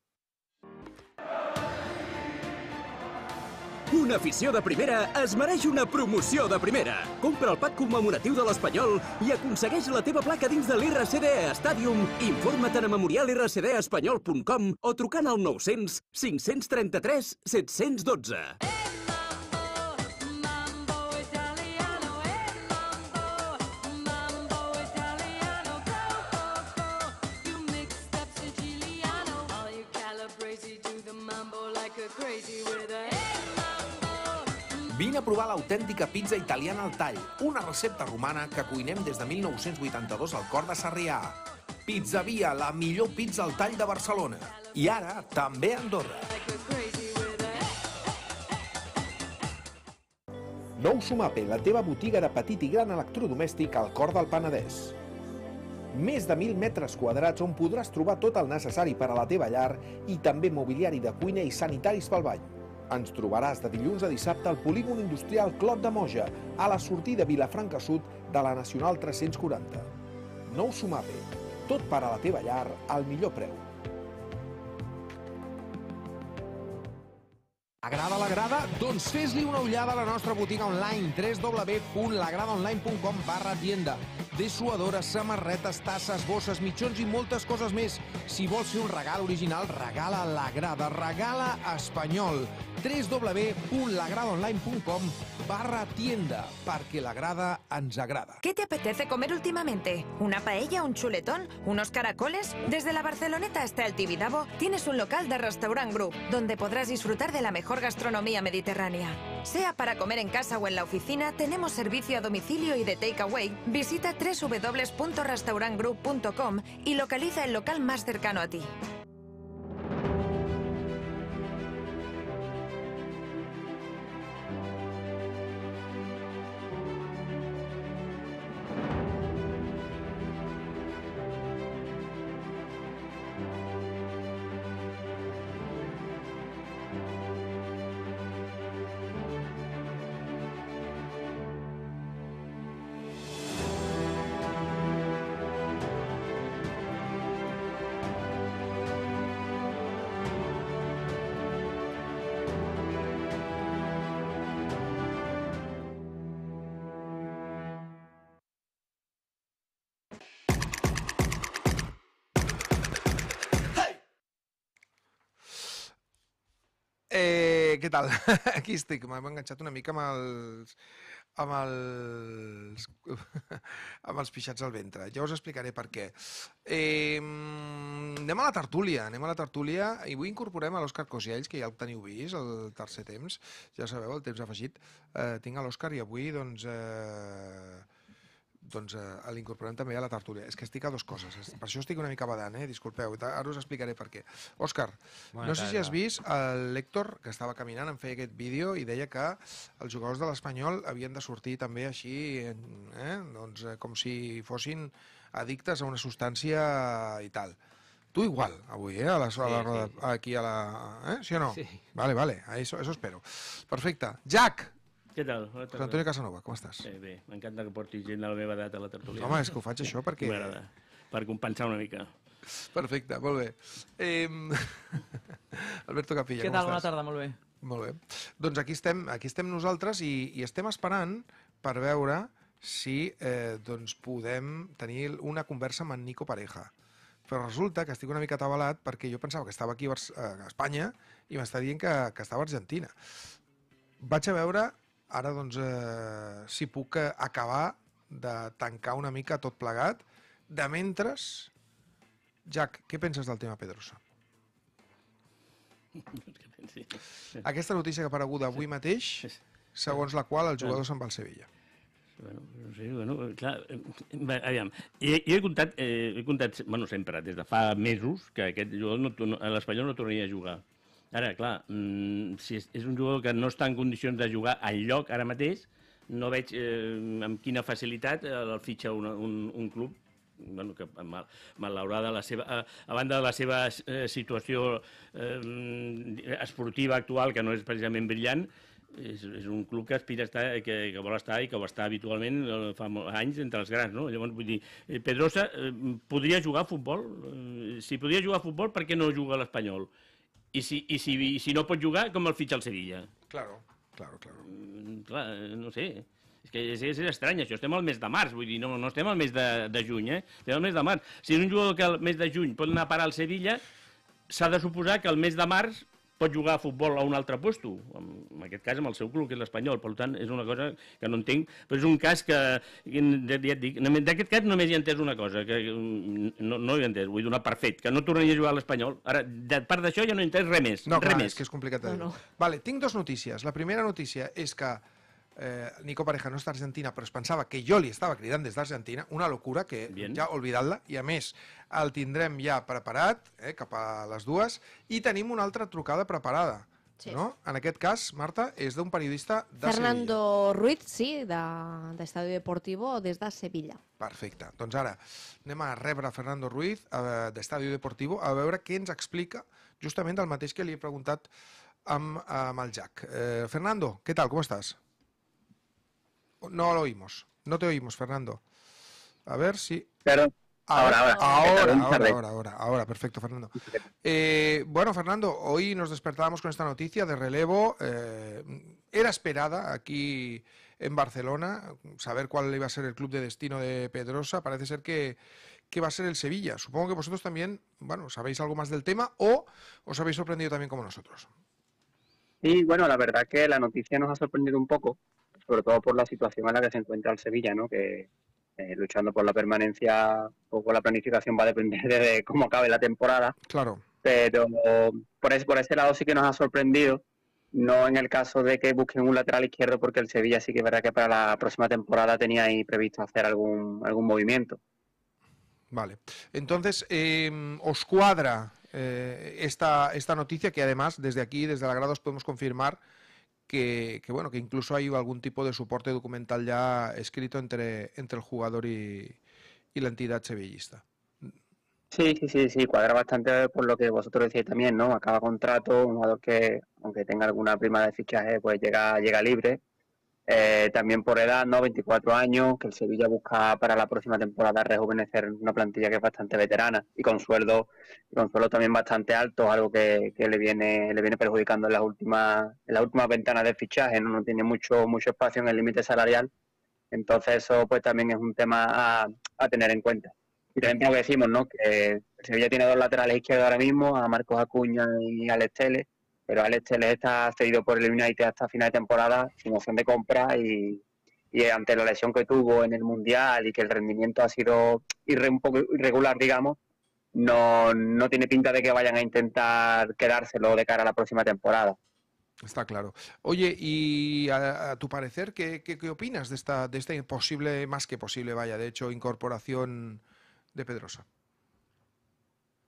Una afició de primera es mereix una promoció de primera. Compra el pack commemoratiu de l'Espanyol i aconsegueix la teva placa dins de l'RCD Stadium. Informa't a memorialrcdespanyol.com o trucant al 900 533 712. Eh! Vine a provar l'autèntica pizza italiana al tall, una recepta romana que cuinem des de 1982 al cor de Sarrià. Pizza Via, la millor pizza al tall de Barcelona. I ara, també a Andorra. Nou Sumape, la teva botiga de petit i gran electrodomèstic al cor del Penedès més de 1.000 metres quadrats on podràs trobar tot el necessari per a la teva llar i també mobiliari de cuina i sanitaris pel bany. Ens trobaràs de dilluns a dissabte al polígon industrial Clot de Moja, a la sortida Vilafranca Sud de la Nacional 340. Nou Sumape, tot per a la teva llar al millor preu. Agrada la grada? Don fes una ullada a la nostra botiga online, www.lagradaonline.com barra tienda. Desuadoras, samarretas, tazas, bolsas, mitjons y muchas cosas més. Si vols fer un regal original, regala la grada, regala espanyol. www.lagradaonline.com barra tienda, Parque la grada ens ¿Qué te apetece comer últimamente? ¿Una paella, un chuletón, unos caracoles? Desde la Barceloneta hasta el Tibidabo tienes un local de Restaurant Group, donde podrás disfrutar de la mejor gastronomía mediterránea. Sea para comer en casa o en la oficina, tenemos servicio a domicilio y de takeaway. Visita www.restaurantgroup.com y localiza el local más cercano a ti. tal? Aquí estic, m'he enganxat una mica amb els, amb els, amb els pixats al ventre. Ja us explicaré per què. Eh, anem a la tertúlia, anem a la tertúlia i avui incorporem a l'Òscar Cosiells, que ja el teniu vist, el tercer temps, ja sabeu, el temps afegit. Eh, tinc a l'Òscar i avui, doncs, eh, doncs eh, l'incorporem també a la tertúlia. És que estic a dues coses, eh? per això estic una mica badant, eh? disculpeu, ara us explicaré per què. Òscar, Bona no sé si has vist el Lector, que estava caminant, em feia aquest vídeo i deia que els jugadors de l'Espanyol havien de sortir també així, eh? doncs, eh, com si fossin addictes a una substància i tal. Tu igual, avui, eh? A la, a la roda, sí. aquí a la... Eh? ¿Sí o no? Sí. Vale, vale, això, eso espero. Perfecte. Jack, què tal? Bona Antonio Casanova, com estàs? Bé, bé. M'encanta que portis gent de la meva edat a la tertúlia. Home, és que ho faig això perquè... M'agrada, per compensar una mica. Perfecte, molt bé. Eh... Alberto Capilla, com estàs? Què tal? Bona tarda, molt bé. Molt bé. Doncs aquí estem, aquí estem nosaltres i, i estem esperant per veure si eh, doncs podem tenir una conversa amb en Nico Pareja però resulta que estic una mica atabalat perquè jo pensava que estava aquí a eh, Espanya i m'està dient que, que estava a Argentina. Vaig a veure ara doncs eh, si puc eh, acabar de tancar una mica tot plegat. De mentres, Jack, què penses del tema Pedrosa? Aquesta notícia que ha aparegut avui mateix, segons la qual el jugador se'n va al Sevilla. Bueno, no sé, bueno, clar, aviam, jo, jo he comptat, eh, he comptat, bueno, sempre, des de fa mesos, que aquest jugador, no, no l'Espanyol no tornaria a jugar Ara, clar, mm, si és, és un jugador que no està en condicions de jugar al lloc ara mateix, no veig eh, amb quina facilitat eh, el fitxa un, un, un club bueno, que mal, malaurada la seva, a, eh, a banda de la seva eh, situació eh, esportiva actual, que no és precisament brillant, és, és un club que aspira a estar, que, que vol estar i que ho està habitualment eh, fa anys entre els grans, no? Llavors, vull dir, Pedrosa eh, podria jugar a futbol? Eh, si podria jugar a futbol, per què no juga a l'Espanyol? Eh, i si, i si, i si no pot jugar, com el fitxa el Sevilla? Claro, claro, claro. Mm, clar, no sé. És que és, és estrany, això. Estem al mes de març, vull dir, no, no estem al mes de, de juny, eh? Estem al mes de març. Si és un jugador que al mes de juny pot anar a parar al Sevilla, s'ha de suposar que al mes de març pot jugar a futbol a un altre posto, en aquest cas amb el seu club, que és l'Espanyol, per tant és una cosa que no entenc, però és un cas que, ja et dic, d'aquest cas només hi he entès una cosa, que no, no hi he entès, vull donar per fet, que no tornaria a jugar a l'Espanyol, ara, de part d'això ja no he entès res més, no, res clar, més. és que és complicat No, no. Vale, tinc dues notícies, la primera notícia és que eh, Nico Pareja no està a Argentina, però es pensava que jo li estava cridant des d'Argentina, una locura que Bien. ja oblidat-la, i a més el tindrem ja preparat, eh, cap a les dues, i tenim una altra trucada preparada. Sí. No? En aquest cas, Marta, és d'un periodista de Fernando Sevilla. Ruiz, sí, d'Estadio de, Deportivo des de Sevilla. Perfecte. Doncs ara anem a rebre Fernando Ruiz eh, d'Estadio Deportivo a veure què ens explica justament del mateix que li he preguntat amb, amb el Jack. Eh, Fernando, què tal? Com estàs? No lo oímos. No te oímos, Fernando. A ver si. Ahora, ahora, ahora, ahora, ahora, ahora, perfecto, Fernando. Eh, bueno, Fernando, hoy nos despertábamos con esta noticia de relevo. Eh, era esperada aquí en Barcelona saber cuál iba a ser el club de destino de Pedrosa. Parece ser que, que va a ser el Sevilla. Supongo que vosotros también, bueno, sabéis algo más del tema o os habéis sorprendido también como nosotros. Sí, bueno, la verdad que la noticia nos ha sorprendido un poco sobre todo por la situación en la que se encuentra el Sevilla, ¿no? que eh, luchando por la permanencia, o por la planificación va a depender de cómo acabe la temporada. Claro. Pero por, ese, por ese lado sí que nos ha sorprendido, no en el caso de que busquen un lateral izquierdo, porque el Sevilla sí que verá que para la próxima temporada tenía ahí previsto hacer algún, algún movimiento. Vale. Entonces, em, os cuadra eh, esta, esta noticia que además desde aquí, desde la os podemos confirmar que, bueno, que incluso hay algún tipo de soporte documental ya escrito entre, entre el jugador y, la entidad sevillista. Sí, sí, sí, sí, cuadra bastante eh, por lo que vosotros decís también, ¿no? Acaba contrato, un jugador que, aunque tenga alguna prima de fichaje, pues llega, llega libre eh, también por edad, ¿no? 24 años, que el Sevilla busca para la próxima temporada rejuvenecer una plantilla que es bastante veterana y con sueldo, con sueldo también bastante alto, algo que, le viene, le viene perjudicando en las últimas, en las últimas ventanas de fichaje, ¿no? tiene mucho, mucho espacio en el límite salarial. Entonces eso pues también es un tema a, tener en cuenta. Y también como decimos, ¿no? Que el Sevilla tiene dos laterales izquierdos ahora mismo, a Marcos Acuña y a Alex pero Alex Telles está cedido por el United hasta final de temporada, sin opción de compra y, ante la lesión que tuvo en el Mundial y que el rendimiento ha sido irregular, digamos, no, tiene pinta de que vayan a intentar quedárselo de cara a la próxima temporada. Está claro. Oye, y a, tu parecer, ¿qué, ¿qué, opinas de esta, de esta posible, más que posible, vaya, de hecho, incorporación de Pedrosa?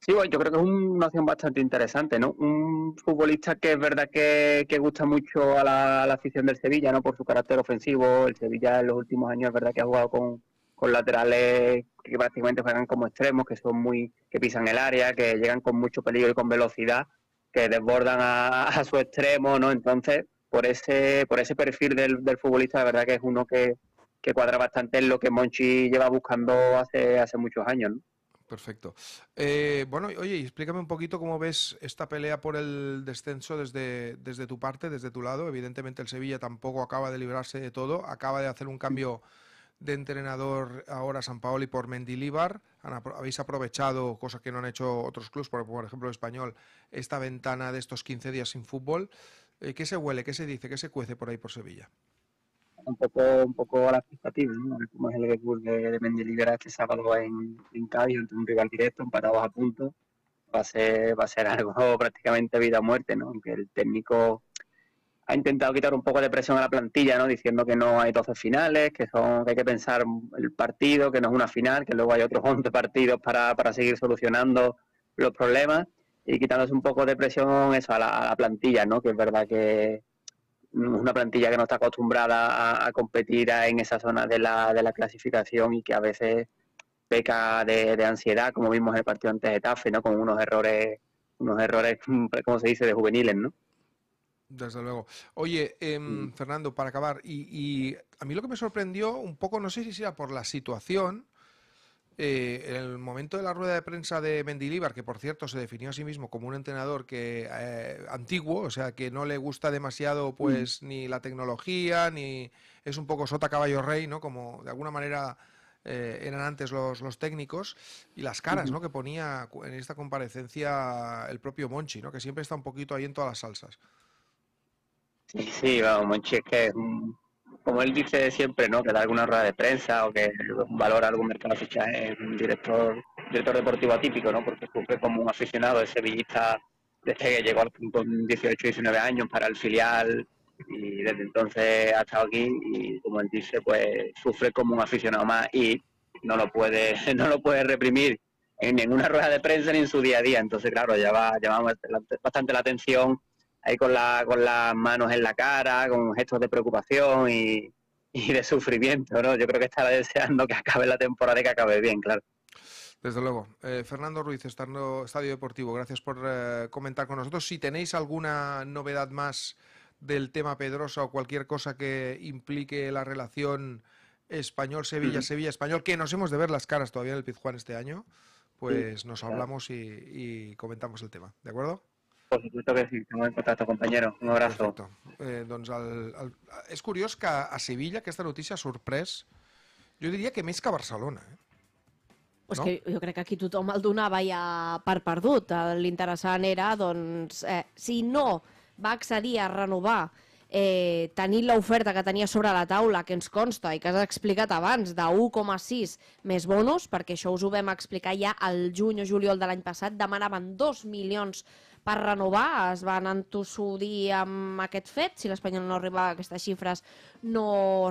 Sí, bueno, yo creo que es una opción bastante interesante, ¿no? Un futbolista que es verdad que, gusta mucho a la, afición del Sevilla, ¿no? Por su carácter ofensivo. El Sevilla en los últimos años es verdad que ha jugado con, laterales que prácticamente juegan como extremos, que son muy, que pisan el área, que llegan con mucho peligro y con velocidad, que desbordan a, su extremo, ¿no? Entonces, por ese, por ese perfil del, del futbolista, la verdad que es uno que, que cuadra bastante en lo que Monchi lleva buscando hace, hace muchos años, ¿no? perfecto. Eh, bueno, oye, explícame un poquito cómo ves esta pelea por el descenso desde, desde tu parte, desde tu lado. Evidentemente el Sevilla tampoco acaba de librarse de todo, acaba de hacer un cambio de entrenador ahora San Paoli por Mendilíbar. habéis aprovechado, cosa que no han hecho otros clubes, por, ejemplo el español, esta ventana de estos 15 días sin fútbol. Eh, ¿Qué se huele, qué se dice, qué se cuece por ahí por Sevilla? un poco un poco a la expectativa, ¿no? Como es el que Bull de, de que este sábado en, en Cádiz, ante un rival directo, empatados a punto. va a ser, va a ser algo prácticamente vida o muerte, ¿no? Aunque el técnico ha intentado quitar un poco de presión a la plantilla, ¿no? Diciendo que no hay 12 finales, que son, que hay que pensar el partido, que no es una final, que luego hay otros 11 partidos para, para seguir solucionando los problemas y quitándose un poco de presión eso a la, a la plantilla, ¿no? Que es verdad que una plantilla que no está acostumbrada a, competir en esa zona de la, de la clasificación y que a veces peca de, ansiedad, como vimos en el partido de de ¿no? Con unos errores, unos errores, como se dice, de juveniles, ¿no? Desde luego. Oye, em, mm. Fernando, para acabar, y, a mí lo que me sorprendió un poco, no sé si será por la situación, eh, en el momento de la rueda de prensa de Mendilibar, que por cierto se definió a sí mismo como un entrenador que eh, antiguo, o sea, que no le gusta demasiado mm. pues ni la tecnología, ni es un poco sota caballo rey, ¿no? Como de alguna manera eh, eran antes los, técnicos y las caras, ¿no? Que ponía en esta comparecencia el propio Monchi, ¿no? Que siempre está un poquito ahí en todas las salsas. Sí, sí, vamos, Monchi que como él dice siempre, ¿no? Que da alguna rueda de prensa o que valora algún mercado fichaje en un director, director deportivo atípico, ¿no? Porque sufre como un aficionado de sevillista desde que llegó al punto 18, 19 años para el filial y desde entonces ha estado aquí y como él dice, pues sufre como un aficionado más y no lo puede, no lo puede reprimir en ninguna rueda de prensa ni en su día a día. Entonces, claro, ya va, llamamos bastante la atención ahí con, la, con las manos en la cara, con gestos de preocupación y, de sufrimiento, ¿no? Yo creo que estará deseando que acabe la temporada y que acabe bien, claro. Desde luego. Eh, Fernando Ruiz, Estadio Deportivo, gracias por eh, comentar con nosotros. Si tenéis alguna novedad más del tema Pedrosa o cualquier cosa que implique la relación español-Sevilla-Sevilla-español, que nos hemos de ver las caras todavía en el Pizjuán este año, pues nos hablamos y comentamos el tema. ¿De acuerdo? por supuesto que sí, tengo en contacto, compañero. Un abrazo. Eh, doncs el, el... És curiós que a Sevilla aquesta notícia ha sorprès, jo diria que més que a Barcelona, eh? Pues no? que jo crec que aquí tothom el donava ja per perdut. Eh, l'interessant era, doncs, eh, si no va accedir a renovar eh, tenint l'oferta que tenia sobre la taula, que ens consta i que has explicat abans, de 1,6 més bonus, perquè això us ho vam explicar ja al juny o juliol de l'any passat, demanaven 2 milions per renovar es van entossudir amb aquest fet, si l'Espanyol no arribava a aquestes xifres no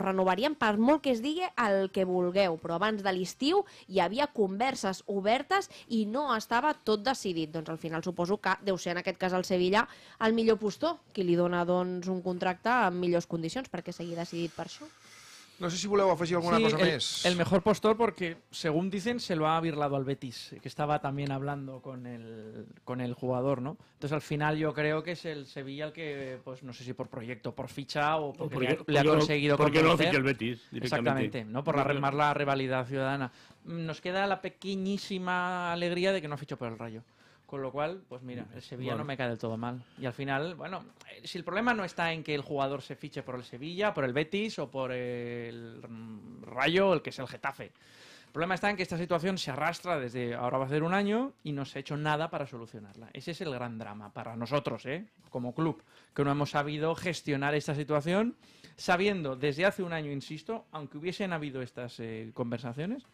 renovarien, per molt que es digui el que vulgueu, però abans de l'estiu hi havia converses obertes i no estava tot decidit, doncs al final suposo que deu ser en aquest cas el Sevilla el millor postor, qui li dona doncs un contracte amb millors condicions perquè s'hagi decidit per això. No sé si a ofrecer alguna cosa el, El mejor postor porque, según dicen, se lo ha virlado al Betis, que estaba también hablando con el, con el jugador, ¿no? Entonces, al final yo creo que es el Sevilla el que, pues no sé si por proyecto, por ficha o porque, le, ha conseguido porque no el Betis, Exactamente, ¿no? Por la, la rivalidad ciudadana. Nos queda la pequeñísima alegría de que no ha fichado por el Rayo. Con lo cual, pues mira, el Sevilla no me cae del todo mal. Y al final, bueno, eh, si el problema no está en que el jugador se fiche por el Sevilla, por el Betis o por el Rayo, el que es el Getafe. El problema está en que esta situación se arrastra desde ahora va a ser un año y no se ha hecho nada para solucionarla. Ese es el gran drama para nosotros, ¿eh? como club, que no hemos sabido gestionar esta situación, sabiendo desde hace un año, insisto, aunque hubiesen habido estas eh, conversaciones,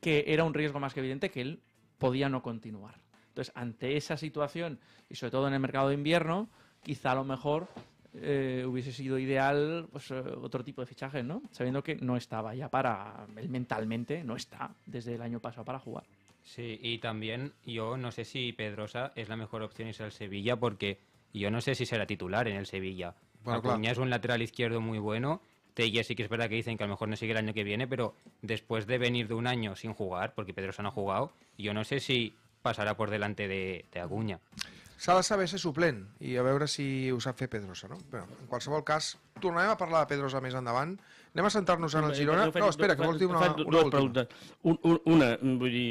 que era un riesgo más que evidente que él podía no continuar. Entonces, ante esa situación, y sobre todo en el mercado de invierno, quizá a lo mejor eh, hubiese sido ideal pues, eh, otro tipo de fichaje, ¿no? Sabiendo que no estaba ya para, él mentalmente no está desde el año pasado para jugar. Sí, y también yo no sé si Pedrosa es la mejor opción irse el Sevilla porque yo no sé si será titular en el Sevilla. Bueno, Acuña es un lateral izquierdo muy bueno. Tella sí que es verdad que dicen que a lo mejor no sigue el año que viene, pero después de venir de un año sin jugar, porque Pedrosa no ha jugado, yo no sé si passarà per delante de, de Aguña. S'ha de saber ser suplent i a veure si ho sap fer Pedrosa, no? Però, en qualsevol cas, tornarem a parlar de Pedrosa més endavant. Anem a sentar-nos en el eh, Girona. No, espera, que vols dir una, una última. Una, vull dir,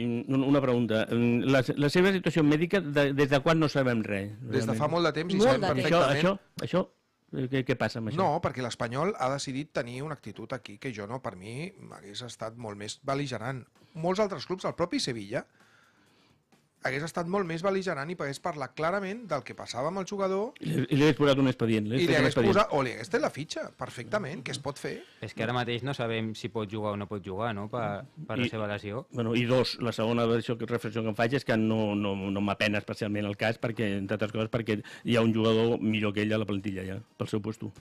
una pregunta. La, la seva situació mèdica, de, des de quan no sabem res? Realment? Des de fa molt de temps i molt sabem perfectament... Això, això, això eh, què, què passa amb això? No, perquè l'Espanyol ha decidit tenir una actitud aquí que jo no, per mi, hagués estat molt més beligerant. Molts altres clubs, el propi Sevilla, hagués estat molt més beligerant i pogués parlar clarament del que passava amb el jugador... I li, i li hagués posat un expedient. Li I li hagués posat, o li hagués tret la fitxa, perfectament, que es pot fer. És que ara mateix no sabem si pot jugar o no pot jugar, no?, per, per I, la seva lesió. Bueno, I dos, la segona versió, reflexió que em faig és que no, no, no m'apena especialment el cas, perquè, entre altres coses, perquè hi ha un jugador millor que ell a la plantilla, ja, pel seu posto.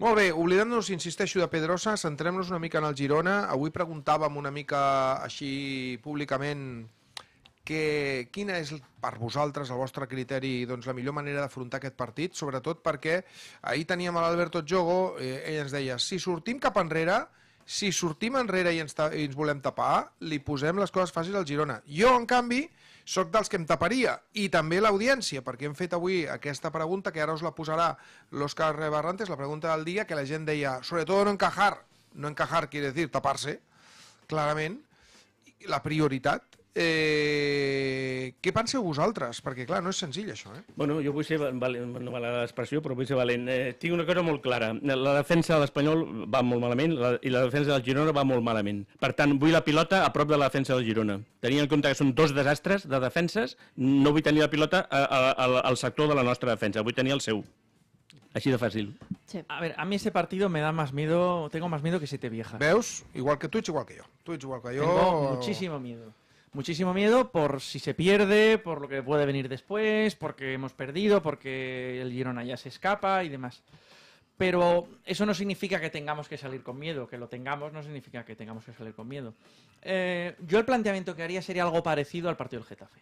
Molt bé, oblidant-nos, insisteixo, de Pedrosa, centrem-nos una mica en el Girona. Avui preguntàvem una mica així públicament que quina és per vosaltres, el vostre criteri, doncs, la millor manera d'afrontar aquest partit, sobretot perquè ahir teníem l'Alberto Jogo, eh, ell ens deia, si sortim cap enrere, si sortim enrere i ens, i ens volem tapar, li posem les coses fàcils al Girona. Jo, en canvi, sóc dels que em taparia, i també l'audiència, perquè hem fet avui aquesta pregunta, que ara us la posarà l'Òscar Rebarrantes, la pregunta del dia, que la gent deia, sobretot no encajar, no encajar quiere decir se clarament, la prioritat, Eh, què penseu vosaltres? Perquè, clar, no és senzill, això, eh? Bueno, jo vull ser valent, no val l'expressió, però vull ser valent. Eh, tinc una cosa molt clara. La defensa de l'Espanyol va molt malament la, i la defensa del Girona va molt malament. Per tant, vull la pilota a prop de la defensa del Girona. Tenint en compte que són dos desastres de defenses, no vull tenir la pilota a, a, a, al sector de la nostra defensa, vull tenir el seu. Així de fácil. Sí. A ver, a mí ese partido me da más miedo, tengo más miedo que Siete Viejas. ¿Veus? Igual que Twitch, igual que yo. Twitch, igual que yo. Tengo muchísimo miedo. muchísimo miedo por si se pierde, por lo que puede venir después, porque hemos perdido, porque el Girona ya se escapa y demás. Pero eso no significa que tengamos que salir con miedo, que lo tengamos no significa que tengamos que salir con miedo. Eh, yo el planteamiento que haría sería algo parecido al partido del Getafe,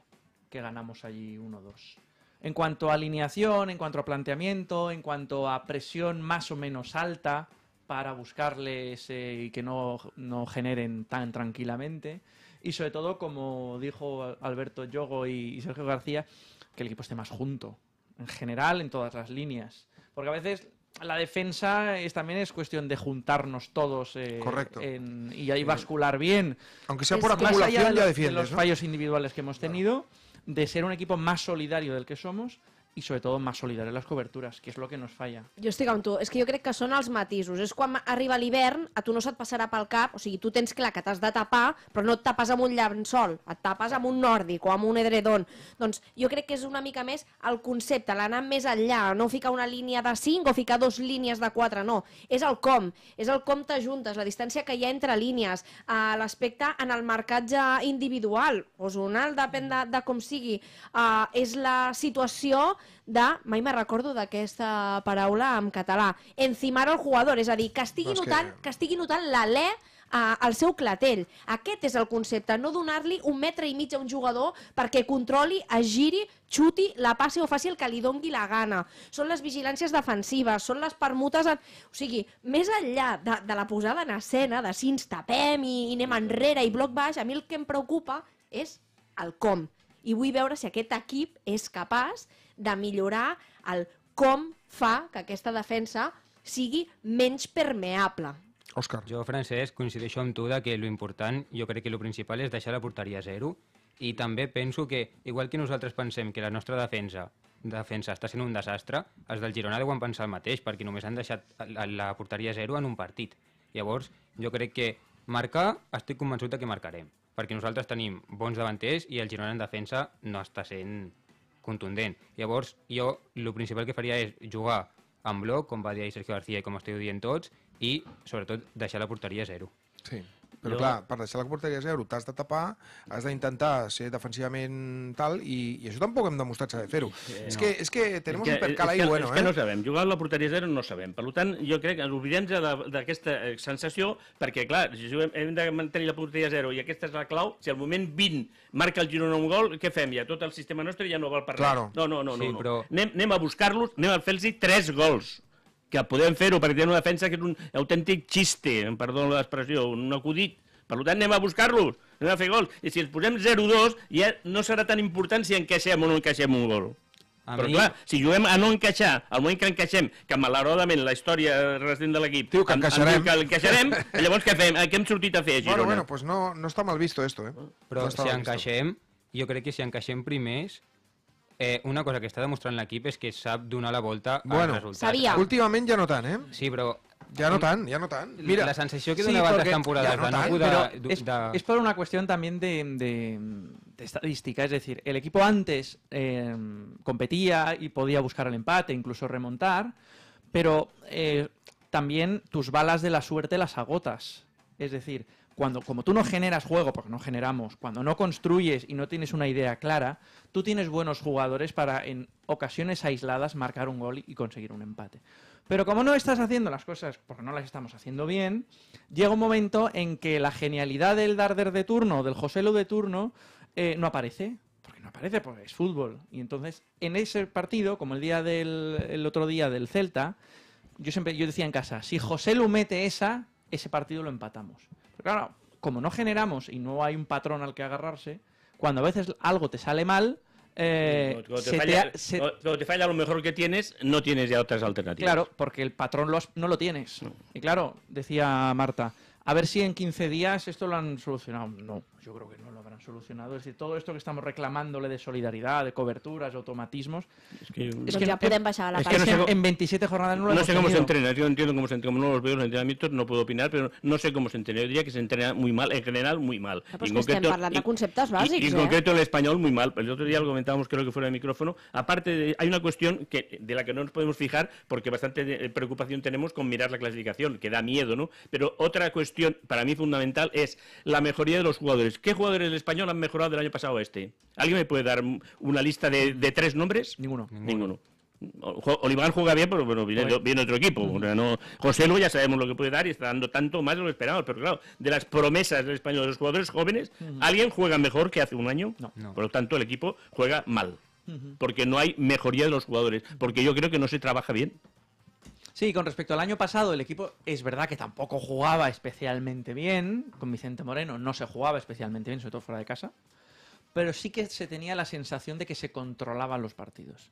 que ganamos allí 1-2. En cuanto a alineación, en cuanto a planteamiento, en cuanto a presión más o menos alta para buscarles y que no, no generen tan tranquilamente y sobre todo, como dijo Alberto Yogo y Sergio García, que el equipo esté más junto, en general, en todas las líneas. Porque a veces la defensa también es cuestión de juntarnos todos eh, y ahí bascular bien. Aunque sea por acumulación, ya defiendes, los fallos individuales que hemos tenido, de ser un equipo más solidario del que somos, i sobretot más en les cobertures, que és lo que nos falla. Jo estic amb tu, és que jo crec que són els matisos. És quan arriba l'hivern, a tu no se't passarà pel cap, o sigui, tu tens clar que t'has de tapar, però no et tapes amb un llençol, et tapes amb un nòrdic o amb un edredon. Doncs jo crec que és una mica més el concepte, l'anar més enllà, no ficar una línia de 5 o ficar dos línies de 4, no. És el com, és el com t'ajuntes, la distància que hi ha entre línies, l'aspecte en el marcatge individual o zonal, depèn de, de com sigui, eh, és la situació de... Mai me recordo d'aquesta paraula en català. Encimar el jugador, és a dir, que estigui notant, que... que estigui notant l'alè eh, al seu clatell. Aquest és el concepte, no donar-li un metre i mig a un jugador perquè controli, agiri, xuti, la passi o faci el que li dongui la gana. Són les vigilàncies defensives, són les permutes... En... O sigui, més enllà de, de la posada en escena, de si ens tapem i, i anem enrere i bloc baix, a mi el que em preocupa és el com. I vull veure si aquest equip és capaç de millorar el com fa que aquesta defensa sigui menys permeable. Òscar. Jo, Francesc, coincideixo amb tu que lo important, jo crec que lo principal és deixar la porteria a zero i també penso que, igual que nosaltres pensem que la nostra defensa defensa està sent un desastre, els del Girona deuen pensar el mateix, perquè només han deixat la, la porteria a zero en un partit. Llavors, jo crec que marcar, estic convençut que marcarem, perquè nosaltres tenim bons davanters i el Girona en defensa no està sent contundent. Llavors, jo el principal que faria és jugar en bloc, com va dir Sergio García i com esteu dient tots, i sobretot deixar la porteria a zero. Sí. Però jo... clar, per deixar la porteria a zero t'has de tapar, has d'intentar ser defensivament tal, i, i això tampoc hem demostrat saber fer-ho. Eh, és, no. que, és que tenim un percal ahí bueno, és que eh? no sabem, jugar a la porteria a zero no sabem. Per tant, jo crec que oblidem d'aquesta eh, sensació, perquè clar, si juguem, hem de mantenir la porteria a zero i aquesta és la clau, si al moment 20 marca el Girona un gol, què fem ja? Tot el sistema nostre ja no val per claro. res. No, no, no, sí, no, no. Però... Anem, anem a buscar-los, anem a fer-los tres gols que podem fer-ho, perquè tenen una defensa que és un autèntic xiste, em perdó l'expressió, un acudit. Per tant, anem a buscar-los, anem a fer gols. I si els posem 0-2, ja no serà tan important si encaixem o no encaixem un gol. A Però mi... clar, si juguem a no encaixar, al moment que encaixem, que malauradament la història restant de l'equip... Diu que encaixarem. que encaixarem, llavors què fem? Què hem sortit a fer a Girona? Bueno, bueno, pues no, no està mal visto esto, eh? Però no si encaixem, visto. jo crec que si encaixem primers Eh, una cosa que está demostrando el equipo es que sap donar la vuelta bueno, al ya Sabia. no tan, eh? Sí, pero... Ya no tan, ya no tan. Mira, la sensació que donava sí, de, de... Es, es, por una cuestión también de, estadística, es decir, el equipo antes eh, competía y podía buscar el empate, incluso remontar, pero eh, también tus balas de la suerte las agotas. Es decir, cuando, como tú no generas juego, porque no generamos, cuando no construyes y no tienes una idea clara, tú tienes buenos jugadores para en ocasiones aisladas marcar un gol y conseguir un empate. Pero como no estás haciendo las cosas porque no las estamos haciendo bien, llega un momento en que la genialidad del Darder de turno, del José Lu de turno, eh, no aparece. Porque no aparece, porque es fútbol. Y entonces, en ese partido, como el día del otro día del Celta, yo siempre yo decía en casa, si José Lu mete esa, ese partido lo empatamos claro, como no generamos y no hay un patrón al que agarrarse, cuando a veces algo te sale mal, eh, cuando, te falla, lo mejor que tienes, no tienes ya otras alternativas. Claro, porque el patrón no lo tienes. Y claro, decía Marta, a ver si en 15 días esto lo han solucionado. No, yo creo que no lo solucionado. Es decir, todo esto que estamos reclamándole de solidaridad, de coberturas, automatismos. Es que, pues ya pueden pasar a la en 27 jornadas no No sé cómo se entrena, yo entiendo cómo se entrena, no los veo los entrenamientos, no puedo opinar, pero no sé cómo se entrena. Yo diría que se entrena muy mal, en general muy mal. Ah, pues en concreto, el español muy mal. El otro día lo comentábamos, creo que fuera el micrófono. Aparte, hay una cuestión que, de la que no nos podemos fijar porque bastante preocupación tenemos con mirar la clasificación, que da miedo, ¿no? Pero otra cuestión para mí fundamental es la mejoría de los jugadores. ¿Qué jugadores del español han mejorado del año pasado a este? ¿Alguien me puede dar una lista de, tres nombres? Ninguno. Ninguno. Oliván juega bien, pero viene, otro equipo. no, José Lu ya sabemos lo que puede dar y está dando tanto más de lo esperado. Pero claro, de las promesas del español de los jugadores jóvenes, ¿alguien juega mejor que hace un año? No. Por lo tanto, el equipo juega mal. Porque no hay mejoría de los jugadores. Porque yo creo que no se trabaja bien. Sí, con respecto al año pasado, el equipo es verdad que tampoco jugaba especialmente bien. Con Vicente Moreno no se jugaba especialmente bien, sobre todo fuera de casa. Pero sí que se tenía la sensación de que se controlaban los partidos.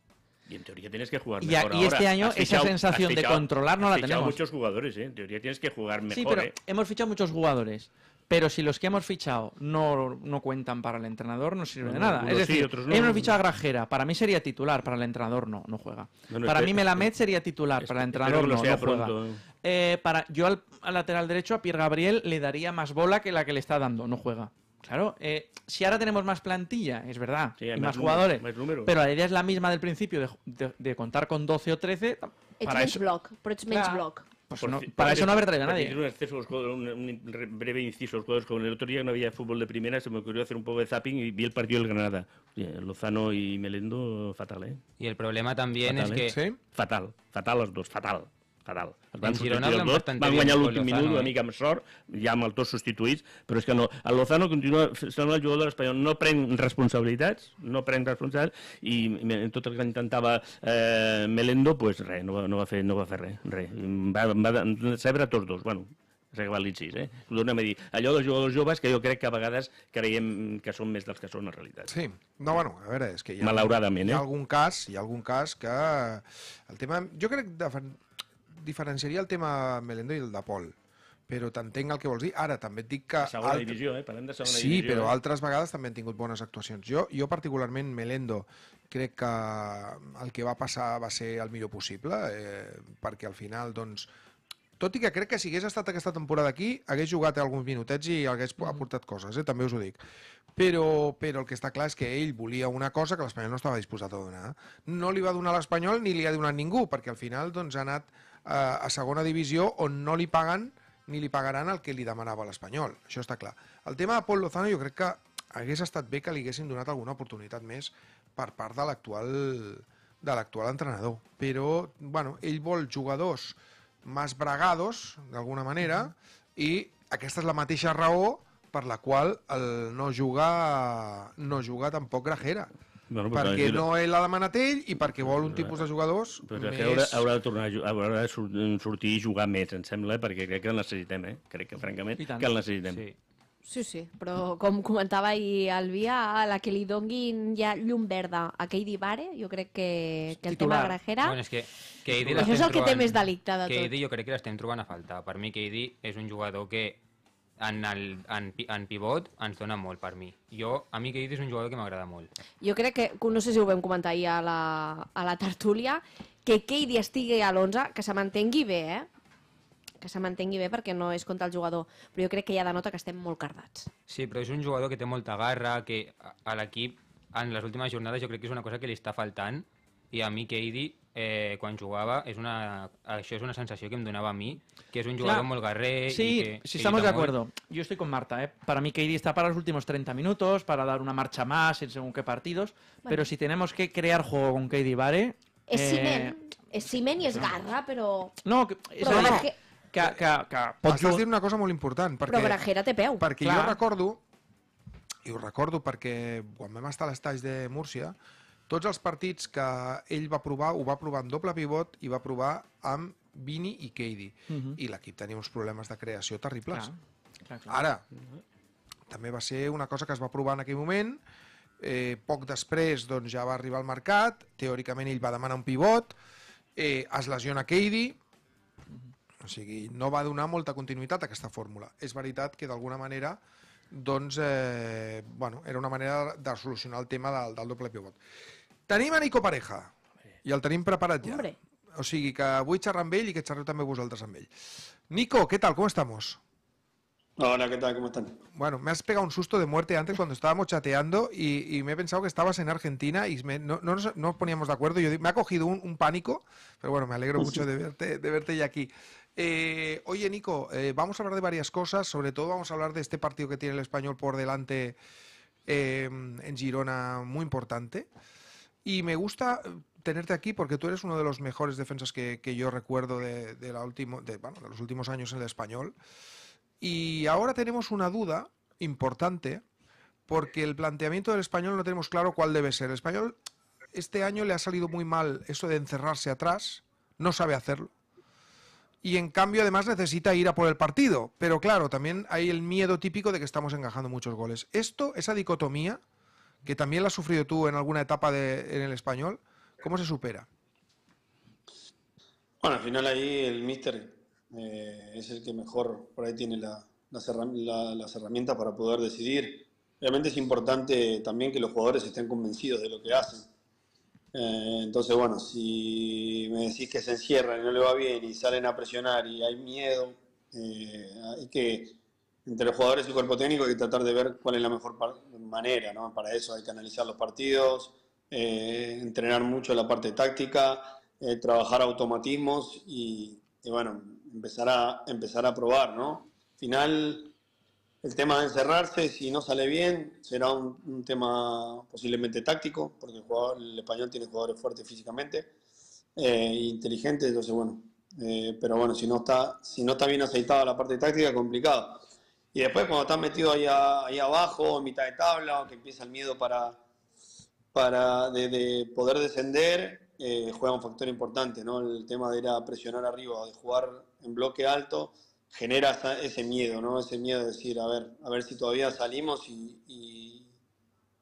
Y en teoría tienes que jugar mejor. Y, este año esa sensación de controlar no la tenemos. muchos jugadores, ¿eh? En teoría tienes que jugar mejor. Sí, pero ¿eh? hemos fichado muchos jugadores. Pero si los que hemos fichado no, cuentan para el entrenador, no sirve de nada. es decir, otros no. hemos fichado a Grajera, para mí sería titular, para el entrenador no, no juega. para mí Melamed sería titular, para el entrenador no, juega. Eh. Eh, para, yo al, lateral derecho, a Pierre Gabriel, le daría más bola que la que le está dando, no juega. Claro, eh, si ahora tenemos más plantilla, es verdad, más, jugadores, pero la idea es la misma del principio, de, contar con 12 o 13, para block. Pues para eso no haber traído a nadie. Un, breve inciso los el otro día no había fútbol de primera, se me ocurrió hacer un poco de zapping y vi el partido del Granada. Lozano y Melendo, fatal, ¿eh? Y el problema también es ¿eh? que. Fatal, fatal los dos, fatal. a dalt. Per tant, Girona dos, van guanyar l'últim minut, una eh? mica amb sort, ja amb els dos substituïts, però és que no. El Lozano continua sent el jugador de l'Espanyol, no pren responsabilitats, no pren responsabilitats, i en tot el que intentava eh, Melendo, pues, res, no, no, va fer, no va fer res, res. Va, va decebre tots dos, bueno, regalitzis, eh? Ho tornem a dir. Allò dels jugadors joves que jo crec que a vegades creiem que són més dels que són en realitat. Sí. No, bueno, a veure, és que hi ha... Malauradament, eh? hi ha eh? algun cas, hi ha algun cas que... El tema... Jo crec... De diferenciaria el tema Melendo i el de Pol però t'entenc el que vols dir. Ara, també et dic que... La segona alt... divisió, eh? Parlem de segona sí, divisió. Sí, però eh? altres vegades també han tingut bones actuacions. Jo, jo particularment, Melendo, crec que el que va passar va ser el millor possible, eh, perquè al final, doncs, tot i que crec que si hagués estat aquesta temporada aquí, hagués jugat alguns minutets i hagués mm-hmm. aportat coses, eh? també us ho dic. Però, però el que està clar és que ell volia una cosa que l'Espanyol no estava disposat a donar. No li va donar l'Espanyol ni li ha donat ningú, perquè al final doncs, ha anat a segona divisió on no li paguen ni li pagaran el que li demanava l'Espanyol, això està clar. El tema de Pol Lozano jo crec que hagués estat bé que li haguessin donat alguna oportunitat més per part de l'actual de l'actual entrenador, però bueno, ell vol jugadors més bregados, d'alguna manera, mm -hmm. i aquesta és la mateixa raó per la qual el no jugar no jugar tampoc Grajera no, perquè, perquè no l'ha demanat ell i perquè vol un tipus de jugadors però més... Haurà, haurà de tornar haurà de sortir i jugar més, em sembla, perquè crec que el necessitem, eh? Crec que, francament, que el necessitem. Sí. Sí, sí, però com comentava ahir el Via, la que li donguin ja llum verda a Keidi Vare, jo crec que, que el Titular. tema Grajera... Bueno, és que Keidi això és el que té més delicte de tot. Keidi jo crec que l'estem trobant a faltar. Per mi Keidi és un jugador que en, el, en, en pivot ens dona molt per mi. Jo, a mi Keita és un jugador que m'agrada molt. Jo crec que, no sé si ho vam comentar ahir a la, a la tertúlia, que Keita estigui a l'11, que se mantengui bé, eh? que se mantengui bé perquè no és contra el jugador, però jo crec que ja denota que estem molt cardats. Sí, però és un jugador que té molta garra, que a l'equip en les últimes jornades jo crec que és una cosa que li està faltant i a mi Cady eh, quan jugava, és una, això és una sensació que em donava a mi, que és un jugador Clar. molt guerrer. Sí, i que, si estamos de acuerdo. Molt... Yo estoy con Marta, ¿eh? Para mí Keidi está para los últimos 30 minutos, para dar una marcha más en según qué partidos, bueno. pero si tenemos que crear juego con Keidi Vare... Es eh... Simen, es Simen y es Garra, pero... No, que... Però no, no. Que, que, que, que pot Estàs jug... una cosa molt important. Perquè, però Brajera té peu. Perquè Clar. jo recordo, i ho recordo perquè quan vam estar a l'estatge de Múrcia, tots els partits que ell va provar, ho va provar en doble pivot i va provar amb Vini i Keidi. Uh mhm. -huh. I l'equip tenia uns problemes de creació terribles. Clar. Clar, clar. Ara, uh -huh. també va ser una cosa que es va provar en aquell moment, eh, poc després doncs, ja va arribar al mercat, teòricament ell va demanar un pivot, eh, es lesiona Keidi, mhm. o sigui, no va donar molta continuïtat a aquesta fórmula. És veritat que d'alguna manera doncs, eh, bueno, era una manera de solucionar el tema del, del doble pivot. Tenim Nico Pareja, Y al tenim preparat ja. Hombre. O sigui que vull xerrar amb ell i que xerreu també vosaltres amb ell. Nico, ¿qué tal? ¿Cómo estamos? Hola, ¿qué tal? ¿Cómo están? Bueno, me has pegado un susto de muerte antes cuando estábamos chateando y, me he pensado que estabas en Argentina y no, nos, poníamos de acuerdo. me ha cogido un, pánico, pero bueno, me alegro mucho de verte, de verte ya aquí. Eh, oye, Nico, eh, vamos a hablar de varias cosas, sobre todo vamos a hablar de este partido que tiene el español por delante eh, en Girona, muy importante. Y me gusta eh, tenerte aquí porque tú eres uno de los mejores defensas que, yo recuerdo de, la último, de, de los últimos años en el español. Y ahora tenemos una duda importante porque el planteamiento del español no tenemos claro cuál debe ser. El español este año le ha salido muy mal eso de encerrarse atrás, no sabe hacerlo. Y en cambio, además, necesita ir a por el partido. Pero claro, también hay el miedo típico de que estamos engajando muchos goles. Esto, esa dicotomía, que también la has sufrido tú en alguna etapa en el español, ¿cómo se supera? Bueno, al final ahí el míster eh, es el que mejor por ahí tiene las, herramientas para poder decidir. Realmente es importante también que los jugadores estén convencidos de lo que hacen. Eh, entonces, bueno, si me decís que se encierran y no le va bien y salen a presionar y hay miedo, eh, hay que, entre los jugadores y el cuerpo técnico, hay que tratar de ver cuál es la mejor, manera, ¿no? Para eso hay que analizar los partidos, eh, entrenar mucho la parte táctica, eh, trabajar automatismos y, bueno, empezar a, empezar a probar, ¿no? Final, el tema de encerrarse, si no sale bien, será un, tema posiblemente táctico, porque el, español tiene jugadores fuertes físicamente, e inteligentes, entonces bueno, pero bueno, si no, está, si no está bien aceitada la parte táctica, complicado. Y después cuando estás metido ahí, abajo, en mitad de tabla, que empieza el miedo para, para de, poder descender, eh, juega un factor importante, ¿no? El tema de ir a presionar arriba, o de jugar en bloque alto, genera ese miedo, ¿no? Ese miedo de decir, a ver, a ver si todavía salimos y,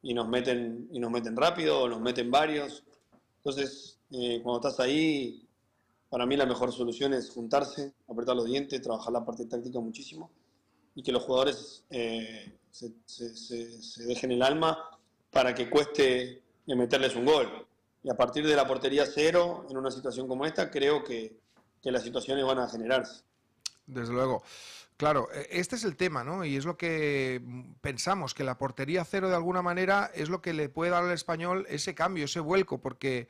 y, nos meten y nos meten rápido o nos meten varios. Entonces, eh, cuando estás ahí, para mí la mejor solución es juntarse, apretar los dientes, trabajar la parte táctica muchísimo y que los jugadores eh, se, dejen el alma para que cueste meterles un gol. Y a partir de la portería cero, en una situación como esta, creo que, que las situaciones van a generarse. Desde luego. Claro, e, este es el tema, ¿no? Y es lo que pensamos, que la portería cero de alguna manera es lo que le puede dar al español ese cambio, ese vuelco, porque,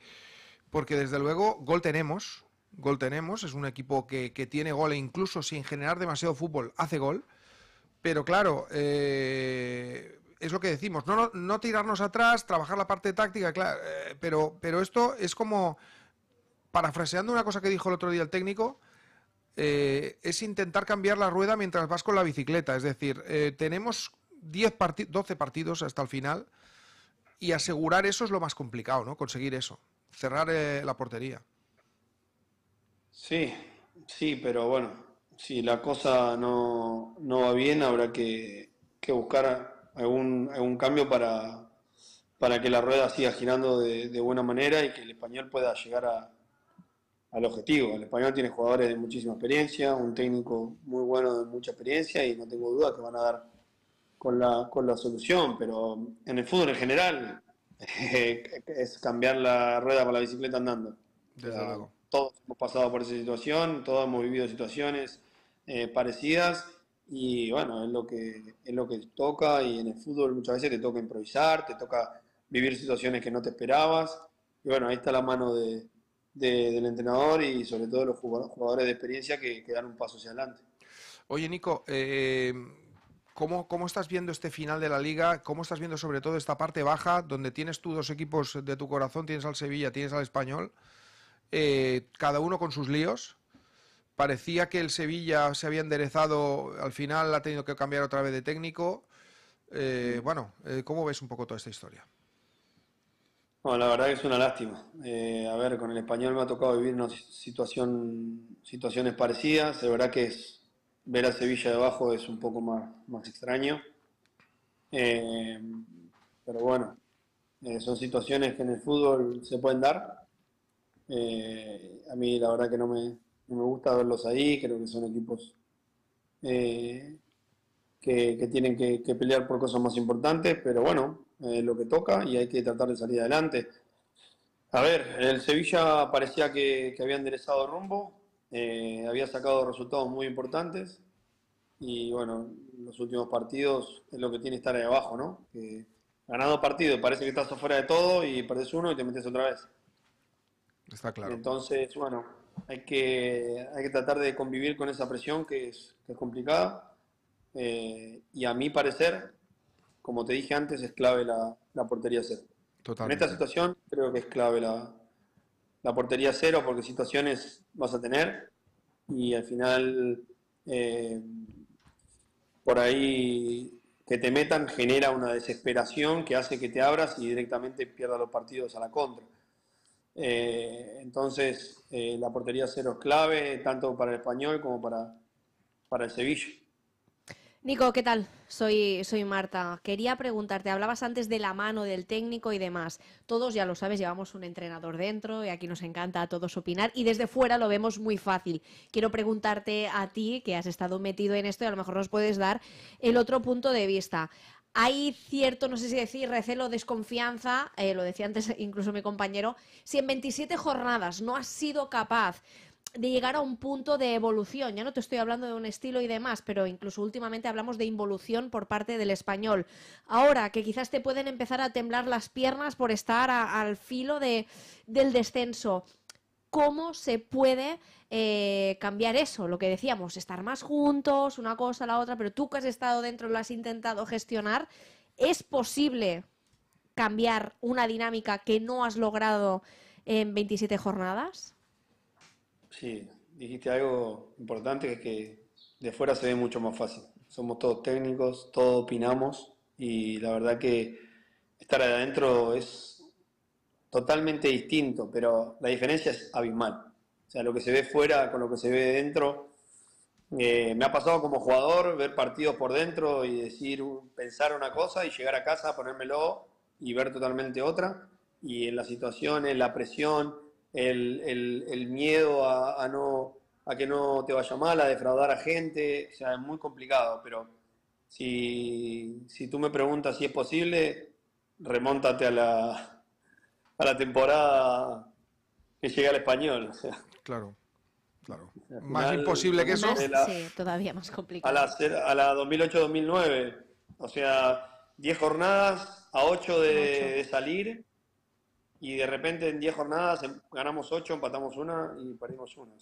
porque desde luego gol tenemos, gol tenemos, es un equipo que, que tiene gol e incluso sin generar demasiado fútbol hace gol. Pero claro, eh, es lo que decimos, no, tirarnos atrás, trabajar la parte táctica, claro, eh, pero, pero esto es como, parafraseando una cosa que dijo el otro día el técnico, eh, es intentar cambiar la rueda mientras vas con la bicicleta. Es decir, tenemos 10 12 partidos hasta el final y asegurar eso es lo más complicado, ¿no? Conseguir eso, cerrar la portería. Sí, sí, pero bueno, si la cosa no, no va bien, habrá que, buscar algún, cambio para, que la rueda siga girando de, buena manera y que el español pueda llegar al objetivo. El español tiene jugadores de muchísima experiencia, un técnico muy bueno de mucha experiencia y no tengo duda que van a dar con la, con la solución, pero en el fútbol en general es cambiar la rueda para la bicicleta andando. Eh, todos hemos pasado por esa situación, todos hemos vivido situaciones eh, parecidas y bueno, es lo, que, es lo que toca y en el fútbol muchas veces te toca improvisar, te toca vivir situaciones que no te esperabas y bueno, ahí está la mano de, de, del entrenador y sobre todo los jugadores de experiencia que, que dan un paso hacia adelante. Oye Nico, eh, ¿Cómo, ¿Cómo, estás viendo este final de la liga? ¿Cómo estás viendo sobre todo esta parte baja, donde tienes tú dos equipos de tu corazón, tienes al Sevilla, tienes al Español, eh, cada uno con sus líos? Parecía que el Sevilla se había enderezado, al final ha tenido que cambiar otra vez de técnico. Eh, mm. Bueno, eh, ¿cómo ves un poco toda esta historia? Bueno, la verdad que es una lástima. Eh, a ver, con el español me ha tocado vivir una situación, situaciones parecidas. La verdad que ver a Sevilla debajo es un poco más, extraño. pero bueno, son situaciones que en el fútbol se pueden dar. a mí la verdad que no me, me gusta verlos ahí, creo que son equipos eh, que, tienen que, pelear por cosas más importantes, pero bueno, es lo que toca y hay que tratar de salir adelante. A ver, el Sevilla parecía que, había enderezado rumbo, eh, había sacado resultados muy importantes y bueno, los últimos partidos es lo que tiene estar ahí abajo, ¿no? ganado partido, parece que estás afuera de todo y perdes uno y te metes otra vez. Está claro. Entonces, bueno, hay que, hay que tratar de convivir con esa presión que es, complicada. Eh, y a mi parecer, como te dije antes, es clave la, portería cero. En esta situación creo que es clave la, portería cero porque situaciones vas a tener y al final eh, por ahí que te metan genera una desesperación que hace que te abras y directamente pierdas los partidos a la contra. Eh, entonces, eh, la portería cero clave, tanto para el español como para, para el Sevilla. Nico, ¿qué tal? Soy, soy Marta. Quería preguntarte, hablabas antes de la mano del técnico y demás. Todos, ya lo sabes, llevamos un entrenador dentro y aquí nos encanta a todos opinar y desde fuera lo vemos muy fácil. Quiero preguntarte a ti, que has estado metido en esto y a lo mejor nos puedes dar el otro punto de vista hay cierto, no sé si decir, recelo, desconfianza, eh, lo decía antes incluso mi compañero, si en 27 jornadas no has sido capaz de llegar a un punto de evolución. Ya no te estoy hablando de un estilo y demás, pero incluso últimamente hablamos de involución por parte del español. Ahora que quizás te pueden empezar a temblar las piernas por estar al filo del descenso, cómo se puede eh, cambiar eso, lo que decíamos, estar más juntos, una cosa, la otra, pero tú que has estado dentro, lo has intentado gestionar, ¿es posible cambiar una dinámica que no has logrado en 27 jornadas? Sí, dijiste algo importante que, es que de fuera se ve mucho más fácil. Somos todos técnicos, todos opinamos y la verdad que estar adentro es totalmente distinto, pero la diferencia es abismal. O sea, lo que se ve fuera con lo que se ve dentro. Eh, me ha pasado como jugador ver partidos por dentro y decir, uh, pensar una cosa y llegar a casa, ponérmelo y ver totalmente otra. Y en las situaciones, la presión, el, miedo a, no, a que no te vaya mal, a defraudar a gente, o sea, es muy complicado. Pero si tú me preguntas si es posible, remóntate a la, a la temporada que llega al español. Claro, claro. más imposible que eso. sí, todavía más complicado. A la, 2008-2009, o sea, 10 jornadas a 8 de, salir y de repente en 10 jornadas em, ganamos 8, empatamos una y perdimos una.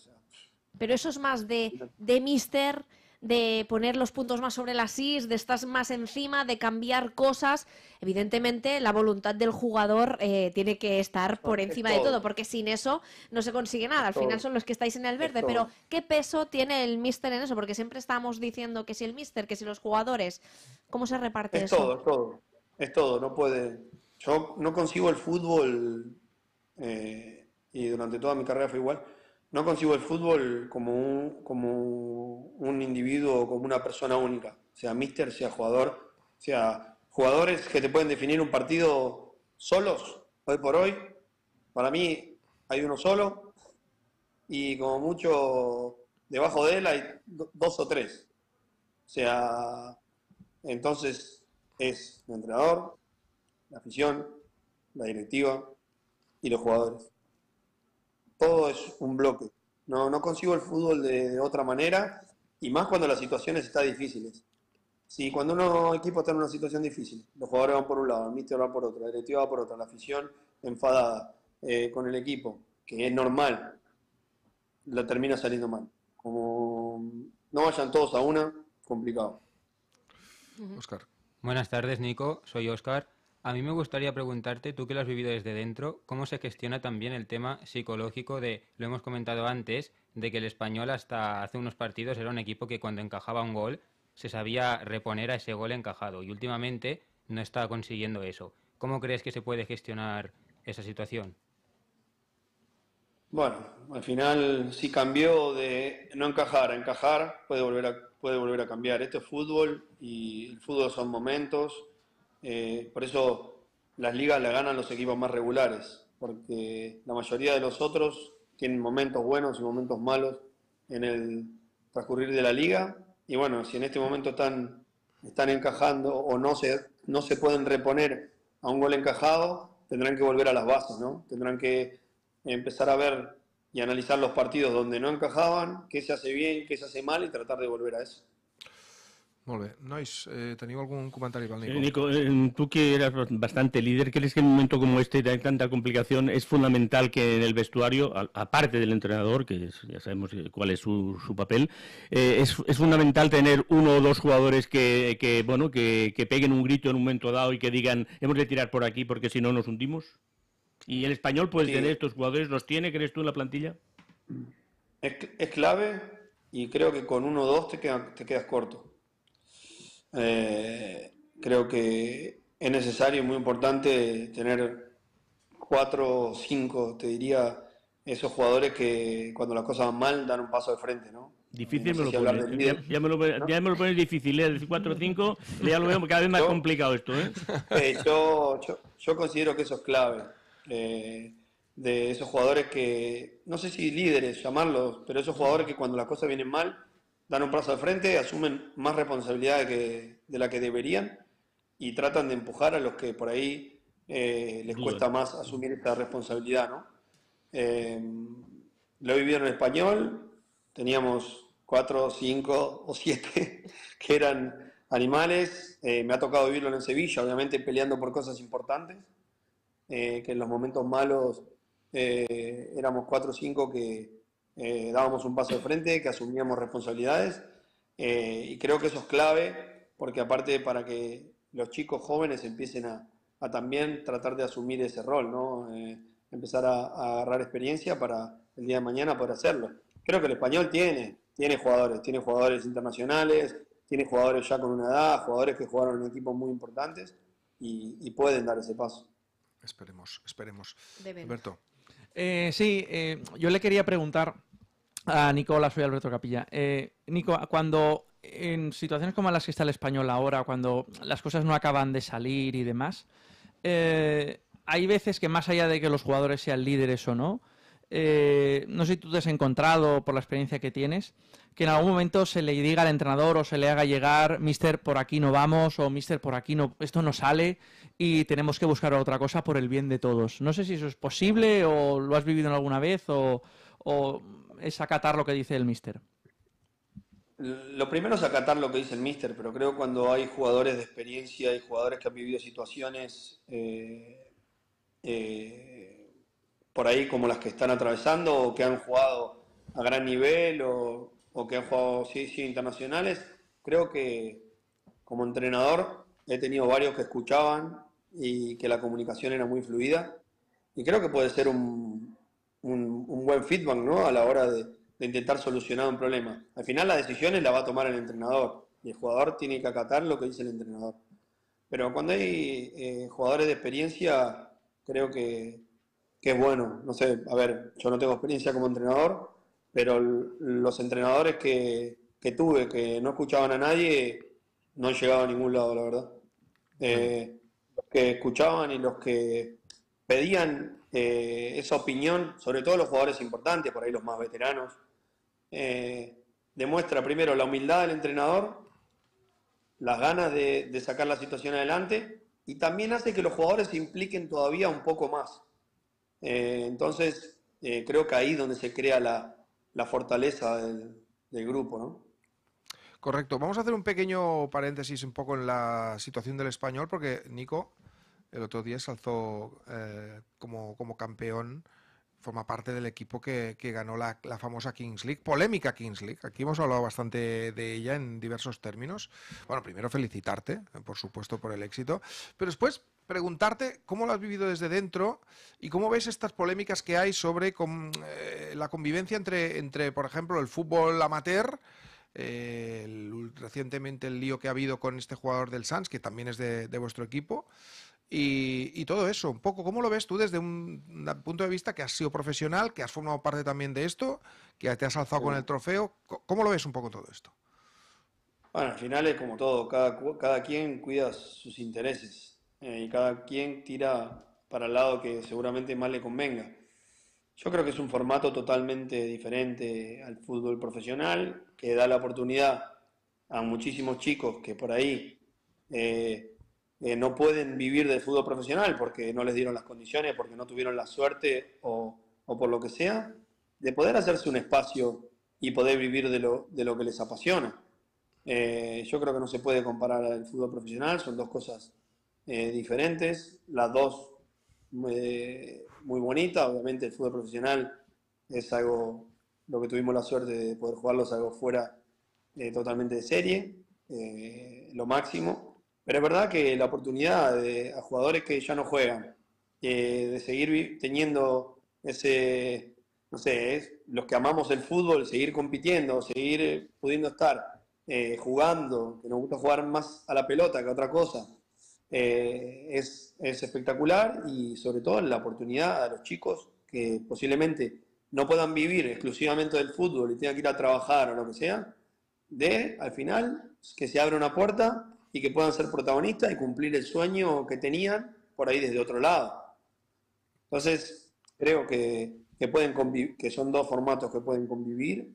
Pero eso es más de, de mister de poner los puntos más sobre las is, de estar más encima, de cambiar cosas. Evidentemente, la voluntad del jugador eh, tiene que estar por encima de todo, porque sin eso no se consigue nada. Al final son los que estáis en el verde. Pero, ¿qué peso tiene el míster en eso? Porque siempre estamos diciendo que si el míster, que si los jugadores. ¿Cómo se reparte eso? Es todo, es todo. Es todo, no puede. Yo no consigo el fútbol eh, y durante toda mi carrera fue igual no consigo el fútbol como un, como un individuo, como una persona única, sea mister, sea jugador, sea jugadores que te pueden definir un partido solos, hoy por hoy. Para mí hay uno solo y como mucho debajo de él hay dos o tres. O sea, entonces es el entrenador, la afición, la directiva y los jugadores todo es un bloque. No, consigo el fútbol de, otra manera y más cuando las situaciones están difíciles. Sí, cuando uno equipo está en una situación difícil, los jugadores van por un lado, el míster va por otro, el directiva va por otro, la afición enfadada eh, con el equipo, que es normal, la termina saliendo mal. Como no vayan todos a una, complicado. Oscar. Buenas tardes, Nico. Soy Oscar. A mí me gustaría preguntarte, tú que lo has vivido desde dentro, cómo se gestiona también el tema psicológico de, lo hemos comentado antes, de que el español hasta hace unos partidos era un equipo que cuando encajaba un gol se sabía reponer a ese gol encajado y últimamente no está consiguiendo eso. ¿Cómo crees que se puede gestionar esa situación? Bueno, al final si cambió de no encajar a encajar, puede volver a, puede volver a cambiar. Este es fútbol y el fútbol son momentos eh, por eso las ligas las ganan los equipos más regulares, porque la mayoría de los otros tienen momentos buenos y momentos malos en el transcurrir de la liga. Y bueno, si en este momento están, encajando o no se, no se pueden reponer a un gol encajado, tendrán que volver a las bases, ¿no? Tendrán que empezar a ver y analizar los partidos donde no encajaban, qué se hace bien, qué se hace mal y tratar de volver a eso. Molt Nois, eh, teniu comentario Nico? Nico, eh, tú que eras bastante líder, ¿crees que en un momento como este de tanta complicación es fundamental que en el vestuario, aparte del entrenador, que ya sabemos eh, cuál es su, papel, eh, es, fundamental tener uno o dos jugadores que, bueno, que, peguen un grito en un momento dado y que digan, hemos de tirar por aquí porque si no nos hundimos? ¿Y el español puede de tener estos jugadores? ¿Los tiene, crees tú, en la plantilla? Es, clave y creo que con uno o dos te quedas corto eh, creo que es necesario, muy importante, tener cuatro o cinco, te diría, esos jugadores que cuando las cosas van mal dan un paso de frente, ¿no? Difícil me Ya, me lo, pones difícil, ¿eh? o cinco, ya lo veo cada vez más complicado esto, ¿eh? ¿eh? yo, yo, yo, considero que eso es clave. Eh, de esos jugadores que, no sé si líderes llamarlos, pero esos jugadores que cuando las cosas vienen mal dan un paso al frente, asumen más responsabilidad de, la que deberían y tratan de empujar a los que por ahí eh, les cuesta más asumir esta responsabilidad, ¿no? Eh, lo he vivido en español, teníamos cuatro, cinco o siete que eran animales, eh, me ha tocado vivirlo en Sevilla, obviamente peleando por cosas importantes, que en los momentos malos éramos cuatro o cinco que, eh, dábamos un paso de frente, que asumíamos responsabilidades eh, y creo que eso es clave porque aparte para que los chicos jóvenes empiecen a, también tratar de asumir ese rol, ¿no? Eh, empezar a, agarrar experiencia para el día de mañana poder hacerlo. Creo que el español tiene, tiene jugadores, tiene jugadores internacionales, tiene jugadores ya con una edad, jugadores que jugaron en equipos muy importantes y, pueden dar ese paso. Esperemos, esperemos. Alberto. sí, yo le quería preguntar a Nicola, soy Alberto Capilla. Eh, Nico, cuando en situaciones como las que está el español ahora, cuando las cosas no acaban de salir y demás, eh, hay veces que más allá de que los jugadores sean líderes o no, eh, no sé si tú te has encontrado por la experiencia que tienes, que en algún momento se le diga al entrenador o se le haga llegar, mister, por aquí no vamos o mister, por aquí no, esto no sale y tenemos que buscar otra cosa por el bien de todos. No sé si eso es posible o lo has vivido en alguna vez o es acatar lo que dice el mister? Lo primero es acatar lo que dice el mister, pero creo que cuando hay jugadores de experiencia y jugadores que han vivido situaciones eh, eh, por ahí como las que están atravesando o que han jugado a gran nivel o, que han jugado internacionales, creo que como entrenador he tenido varios que escuchaban y que la comunicación era muy fluida y creo que puede ser un un, buen feedback ¿no? a la hora de, intentar solucionar un problema. Al final las decisiones las va a tomar el entrenador y el jugador tiene que acatar lo que dice el entrenador. Pero cuando hay eh, jugadores de experiencia, creo que, es bueno. No sé, a ver, yo no tengo experiencia como entrenador, pero los entrenadores que, tuve, que no escuchaban a nadie, no han llegado a ningún lado, la verdad. Eh, los que escuchaban y los que pedían eh, esa opinión, sobre todo los jugadores importantes, por ahí los más veteranos, eh, demuestra primero la humildad del entrenador, las ganas de, sacar la situación adelante y también hace que los jugadores se impliquen todavía un poco más. Eh, entonces, creo que ahí es donde se crea la, fortaleza del, grupo, Correcto. Vamos a hacer un pequeño paréntesis un poco en la situación del español, porque, Nico, el otro día se alzó eh, como, como, campeón, forma parte del equipo que, que ganó la, la, famosa Kings League, polémica Kings League. Aquí hemos hablado bastante de ella en diversos términos. Bueno, primero felicitarte, eh, por supuesto, por el éxito, pero después preguntarte cómo lo has vivido desde dentro y cómo ves estas polémicas que hay sobre con, eh, la convivencia entre, entre, por ejemplo, el fútbol amateur. recientemente el lío que ha habido con este jugador del Sans, que también es de, de vuestro equipo, y, todo eso, un poco, ¿cómo lo ves tú desde un, punto de vista que has sido profesional, que has formado parte también de esto, que te has alzado con el trofeo? ¿Cómo lo ves un poco todo esto? Bueno, al final es como todo, cada, cada quien cuida sus intereses eh, y cada quien tira para el lado que seguramente más le convenga. Yo creo que es un formato totalmente diferente al fútbol profesional, que da la oportunidad a muchísimos chicos que por ahí... Eh, eh, no pueden vivir del fútbol profesional porque no les dieron las condiciones, porque no tuvieron la suerte o, por lo que sea, de poder hacerse un espacio y poder vivir de lo, que les apasiona. Eh, yo creo que no se puede comparar al fútbol profesional, son dos cosas eh, diferentes, las dos muy bonitas, obviamente el fútbol profesional es algo, lo que tuvimos la suerte de poder jugarlo es algo fuera totalmente de serie, lo máximo, pero es verdad que la oportunidad de, a jugadores que ya no juegan, eh, de seguir teniendo ese, no sé, los que amamos el fútbol, seguir compitiendo, seguir pudiendo estar eh, jugando, que nos gusta jugar más a la pelota que a otra cosa, eh, es, es espectacular y sobre todo la oportunidad a los chicos que posiblemente no puedan vivir exclusivamente del fútbol y tengan que ir a trabajar o lo que sea, de al final que se abra una puerta y que puedan ser protagonistas y cumplir el sueño que tenían por ahí desde otro lado. Entonces, creo que, que pueden que son dos formatos que pueden convivir,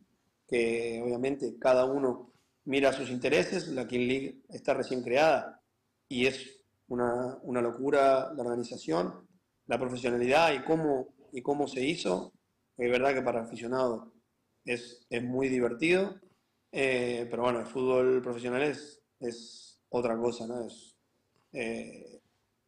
que obviamente cada uno mira sus intereses, la King League está recién creada y es una, una locura la organización, la profesionalidad y cómo, y cómo se hizo, es verdad que para aficionados es, es muy divertido, eh, pero bueno, el fútbol profesional es otra cosa, ¿no? Es, eh,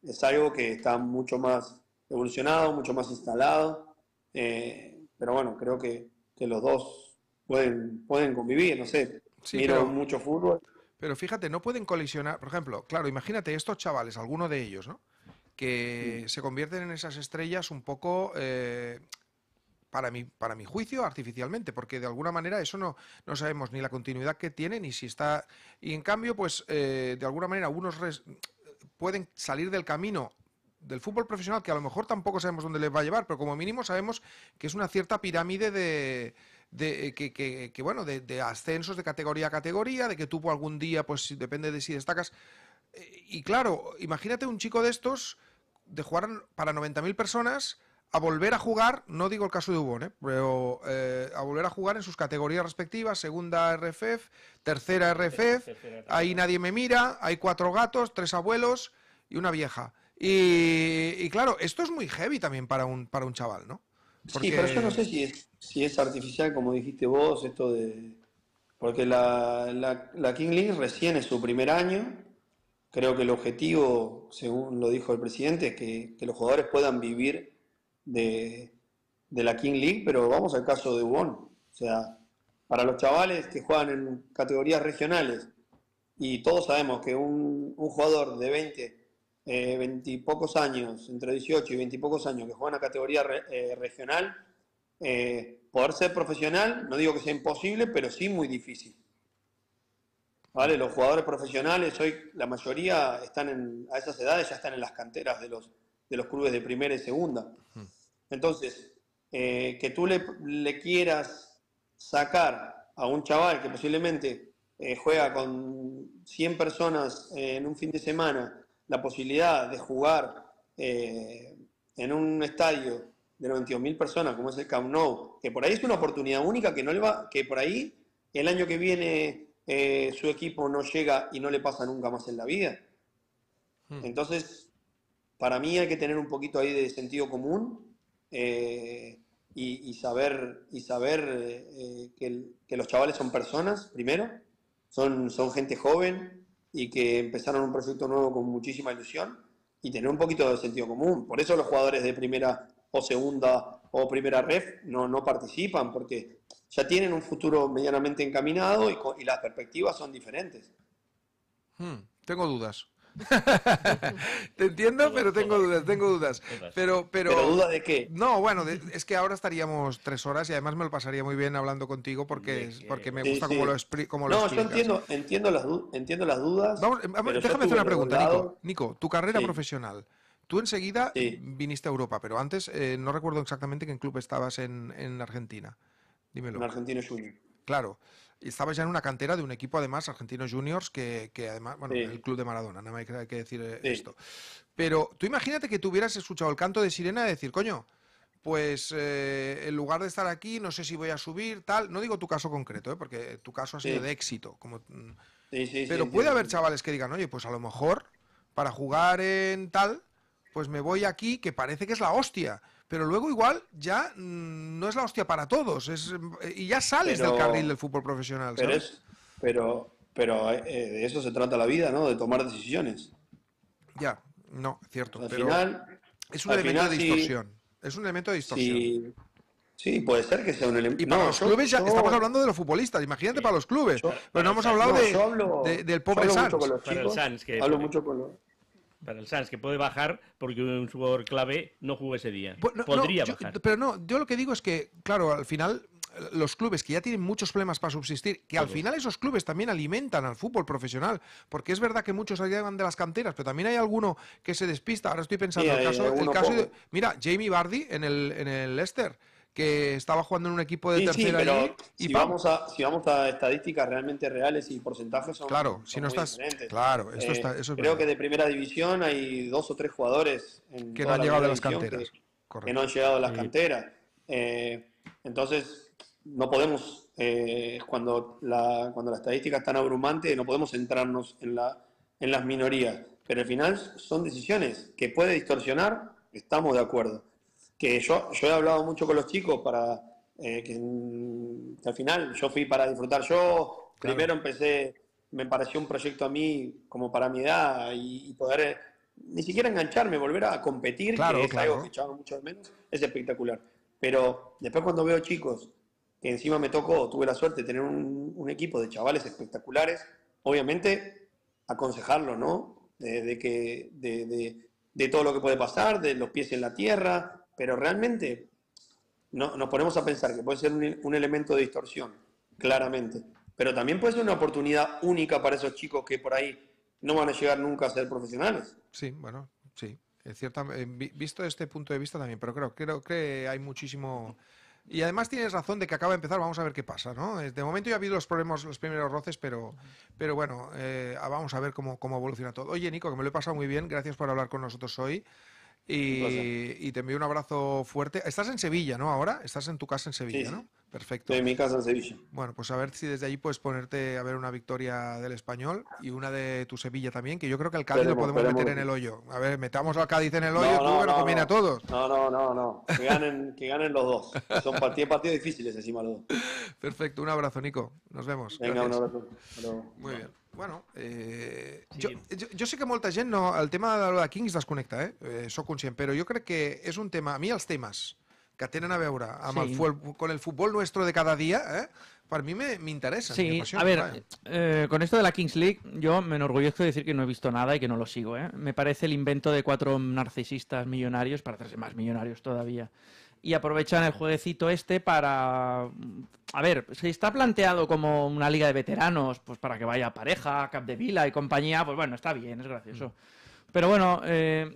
es algo que está mucho más evolucionado, mucho más instalado, eh, pero bueno, creo que, los dos pueden, pueden convivir, no sé, miran mucho fútbol. Pero fíjate, no pueden colisionar, por ejemplo, claro, imagínate estos chavales, alguno de ellos, ¿no? que se convierten en esas estrellas un poco eh, para mi, para mi juicio, artificialmente, porque de alguna manera eso no, no sabemos ni la continuidad que tiene, ni si está... Y en cambio, pues eh, de alguna manera algunos pueden salir del camino del fútbol profesional, que a lo mejor tampoco sabemos dónde les va a llevar, pero como mínimo sabemos que es una cierta pirámide de, eh, bueno, de, de, ascensos de categoría a categoría, de que tú algún día, pues depende de si destacas. Eh, y claro, imagínate un chico de estos de jugar para 90.000 personas a volver a jugar, no digo el caso de Ubon, ¿eh? pero eh, a volver a jugar en sus categorías respectivas, segunda RFF, tercera RFF, ahí nadie me mira, hay cuatro gatos, tres abuelos y una vieja. Y, claro, esto es muy heavy también para un, para un chaval, ¿no? Sí, pero yo no sé si es, artificial, como dijiste vos, esto de... Porque la, la, King League recién es su primer año, creo que el objetivo, según lo dijo el presidente, es que los jugadores puedan vivir de, la King League, pero vamos al caso de Ubon. O sea, para los chavales que juegan en categorías regionales, y todos sabemos que un, jugador de 20, y pocos años, entre 18 y 20 y pocos años, que juega en una categoría eh, regional, eh, poder ser profesional, no digo que sea imposible, pero sí muy difícil. ¿Vale? Los jugadores profesionales hoy, la mayoría están en, a esas edades ya están en las canteras de los, de los clubes de primera y segunda. Entonces, eh, que tú le, quieras sacar a un chaval que posiblemente eh, juega con 100 personas eh, en un fin de semana la posibilidad de jugar en un estadio de 92.000 personas como es el Camp Nou, que por ahí es una oportunidad única que no le va, que por ahí el año que viene su equipo no llega y no le pasa nunca más en la vida. Hmm. Entonces, para mí hay que tener un poquito ahí de sentido común eh, y, saber, y saber eh, que, los chavales son personas, primero, son, son gente joven y que empezaron un proyecto nuevo con muchísima ilusión y tener un poquito de sentido común. Por eso los jugadores de primera o segunda o primera ref no, no participan, porque ya tienen un futuro medianamente encaminado y, las perspectivas son diferentes. Hmm, tengo dudas. Te entiendo, pero tengo dudas, tengo dudas. Pero, pero, duda de qué? No, bueno, es que ahora estaríamos tres horas y además me lo pasaría muy bien hablando contigo porque, porque me gusta como lo, explico. no, No, entiendo, entiendo, las, entiendo las dudas. Eh, déjame hacer una pregunta, Nico. Nico, tu carrera profesional. Tú enseguida viniste a Europa, pero antes eh, no recuerdo exactamente qué club estabas en, Argentina. Dímelo. En Argentino Junior. Claro estabas ya en una cantera de un equipo, además, Argentinos Juniors, que, además, bueno, el club de Maradona, nada más hay que decir eh, esto. Pero tú imagínate que tú hubieras escuchado el canto de sirena y decir, coño, pues eh, en lugar de estar aquí, no sé si voy a subir, tal. No digo tu caso concreto, eh, porque tu caso ha sido de éxito. Como... Mm. Pero puede haber chavales que digan, oye, pues a lo mejor para jugar en tal, pues me voy aquí, que parece que es la hostia pero luego igual ya mm, no es la hostia para todos. Eh, y ya sales del carril del fútbol profesional. Pero, pero, eh, eh, de eso se trata la vida, ¿no? De tomar decisiones. Ya, no, cierto. Al final, es un elemento de distorsión. es un elemento de distorsión. Sí, puede ser que sea un elemento. estamos hablando de los futbolistas, imagínate para los clubes. pero pues no hemos hablado del pobre Sanz. Hablo mucho con los para el que puede bajar porque un jugador clave no jugó ese día. Podría bajar. Pero no, yo lo que digo es que, claro, al final los clubes que ya tienen muchos problemas para subsistir, que al final esos clubes también alimentan al fútbol profesional, porque es verdad que muchos llegan de las canteras, pero también hay alguno que se despista. Ahora estoy pensando el caso, de, mira, Jamie Bardi en el, en el Leicester que estaba jugando en un equipo de tercera y si vamos a si vamos a estadísticas realmente reales y porcentajes son claro si no estás claro eso, eh, creo que de primera división hay dos o tres jugadores en que no han llegado a las canteras que, no han llegado a las canteras eh, entonces no podemos eh, cuando la cuando la estadística es tan abrumante no podemos centrarnos en la en las minorías pero al final son decisiones que puede distorsionar estamos de acuerdo que yo, yo he hablado mucho con los chicos para eh, que, al final yo fui para disfrutar yo, primero empecé, me pareció un proyecto a mí como para mi edad y, poder eh, ni siquiera engancharme, volver a competir, que es algo que echaba mucho de menos, es espectacular. Pero después cuando veo chicos, que encima me tocó, tuve la suerte de tener un, equipo de chavales espectaculares, obviamente aconsejarlo, ¿no? De, que, de, de, de todo lo que puede pasar, de los pies en la tierra, pero realmente no, nos ponemos a pensar que puede ser un, elemento de distorsión, claramente. Pero también puede ser una oportunidad única para esos chicos que por ahí no van a llegar nunca a ser profesionales. Sí, bueno, sí. cierto eh, visto este punto de vista también, pero creo, creo que hay muchísimo... Y además tienes razón de que acaba de empezar, vamos a ver qué pasa, ¿no? De momento ya ha habido los problemas, los primeros roces, pero, pero bueno, eh, vamos a ver cómo, cómo evoluciona todo. Oye, Nico, que me lo he pasado muy bien, gracias por hablar con nosotros hoy. Y, te envío un abrazo fuerte. Estás en Sevilla, ¿no? Ahora estás en tu casa en Sevilla, ¿no? Perfecto. en mi casa en Sevilla. Bueno, pues a ver si desde allí puedes ponerte a ver una victoria del español y una de tu Sevilla también, que yo creo que al Cádiz lo podemos meter en el hoyo. A ver, metamos al Cádiz en el hoyo, no, tú, que no, conviene a todos. No, no, no, no. Que ganen, los dos. Son partidos, difíciles encima los dos. Perfecto, un abrazo, Nico. Nos vemos. Venga, un abrazo. Muy bien. Bueno, eh, yo sé que molta gente, no, el tema de la Kings las conecta, eh, eh sóc conscient, Pero yo creo que es un tema... A mí los temas que tienen a ver con el fútbol nuestro de cada día, ¿eh? para mí me, interesa. Sí, a ver, eh, con esto de la Kings League, yo me enorgullezco de decir que no he visto nada y que no lo sigo. Me parece el invento de cuatro narcisistas millonarios para hacerse más millonarios todavía y aprovechan el jueguecito este para... A ver, si está planteado como una liga de veteranos, pues para que vaya pareja, cap de vila y compañía, pues bueno, está bien, es gracioso. Pero bueno, eh,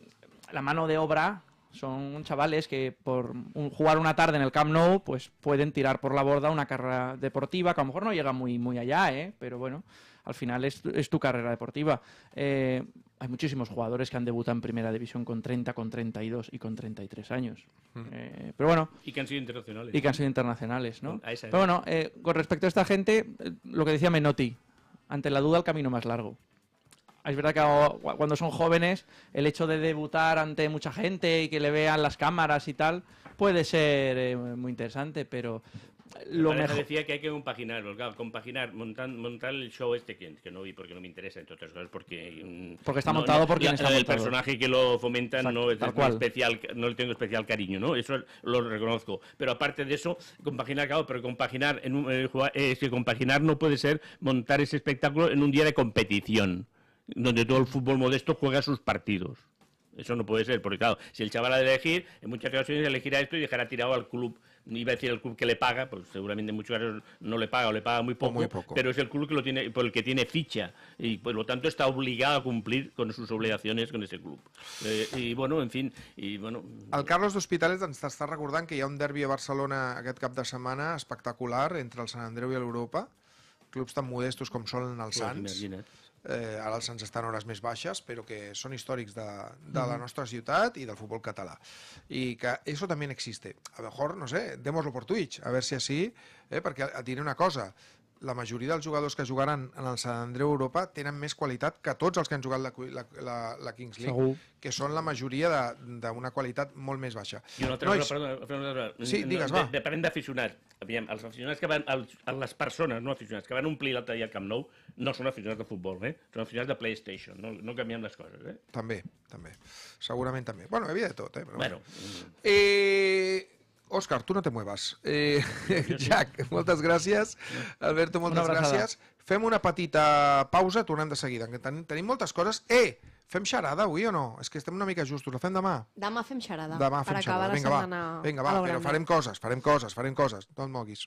la mano de obra son chavales que por jugar una tarde en el Camp Nou, pues pueden tirar por la borda una carrera deportiva, que a lo mejor no llega muy, muy allá, ¿eh? Pero bueno, al final es, tu carrera deportiva. Eh, hay muchísimos jugadores que han debutado en primera división con 30, con 32 y con 33 años. Hmm. Eh, pero bueno. Y que han sido internacionales. Y que han sido internacionales, ¿no? pero bueno, eh, con respecto a esta gente, lo que decía Menotti, ante la duda el camino más largo. Es verdad que cuando son jóvenes, el hecho de debutar ante mucha gente y que le vean las cámaras y tal, puede ser muy interesante, pero, lo mejor. decía que hay que compaginar, compaginar, montar, montar el show este que, no vi porque no me interesa, entre otras cosas, porque... Mm, porque está montado porque El personaje que lo fomenta no, es, especial, no le tengo especial cariño, ¿no? Eso lo reconozco. Pero aparte de eso, compaginar, claro, pero compaginar, en un, eh, eh, es que compaginar no puede ser montar ese espectáculo en un día de competición, donde todo el fútbol modesto juega sus partidos. Eso no puede ser, porque claro, si el chaval ha de elegir, en muchas ocasiones elegirá esto y dejará tirado al club iba a decir el club que le paga, pues seguramente muchos casos no le paga o le paga muy poco, muy poco, pero es el club que lo tiene, por el que tiene ficha y por lo tanto está obligado a cumplir con sus obligaciones con ese club. Eh, y bueno, en fin... y bueno... El Carlos d'Hospitalet ens està recordant que hi ha un derbi a Barcelona aquest cap de setmana espectacular entre el Sant Andreu i l'Europa, clubs tan modestos com són els Sants eh, ara els Sants estan hores més baixes, però que són històrics de, de la mhm. nostra ciutat i del futbol català. I que eso també existe. A lo mejor, no sé, demos-lo per Twitch, a veure si així, eh, perquè tiene una cosa, la majoria dels jugadors que jugaran en el Sant Andreu Europa tenen més qualitat que tots els que han jugat la, la, la, la Kings League, Segur. que són la majoria d'una qualitat molt més baixa. I una altra, Nois... perdona, perdona, perdona, sí, digues, no, va. d'aficionats. Aviam, els aficionats que van, els, les persones, no aficionats, que van omplir l'altre dia al Camp Nou, no són aficionats de futbol, eh? són aficionats de PlayStation, no, no canviem les coses. Eh? També, també. Segurament també. Bueno, hi havia de tot, eh? Però bueno. bueno. Mm. Eh... Òscar, tu no te muevas. Eh, Jack, moltes gràcies. Alberto, moltes gràcies. Fem una petita pausa, tornem de seguida. Ten tenim moltes coses. Eh, fem xarada avui o no? És que estem una mica justos. La fem demà? Demà fem xerrada. Demà fem per xerrada. Vinga, va. Vinga, va, però farem coses, farem coses, farem coses. No et moguis.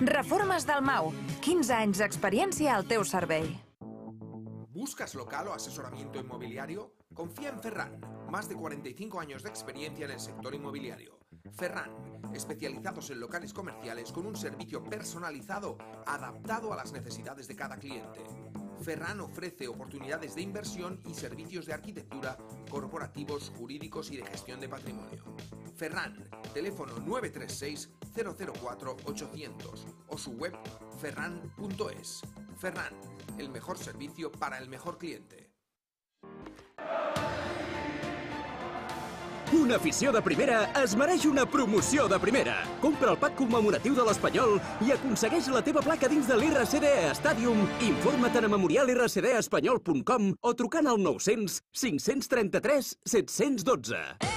Reformas del Mau. 15 de experiencia al teu servei. ¿Buscas local o asesoramiento inmobiliario? Confía en Ferran. Más de 45 años de experiencia en el sector inmobiliario. Ferran, especializados en locales comerciales con un servicio personalizado adaptado a las necesidades de cada cliente. Ferran ofrece oportunidades de inversión y servicios de arquitectura, corporativos, jurídicos y de gestión de patrimonio. Ferran, teléfono 936-004-800 o su web ferran.es. Ferran, el mejor servicio para el mejor cliente. Una afició de primera es mereix una promoció de primera. Compra el pack commemoratiu de l'Espanyol i aconsegueix la teva placa dins de l'RCD Stadium. Informa't a memorialrcdespanyol.com o trucant al 900 533 712. Eh!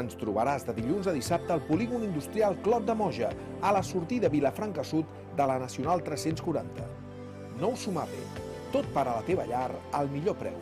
ens trobaràs de dilluns a dissabte al polígon industrial Clot de Moja, a la sortida Vilafranca Sud de la Nacional 340. Nou bé. tot per a la teva llar al millor preu.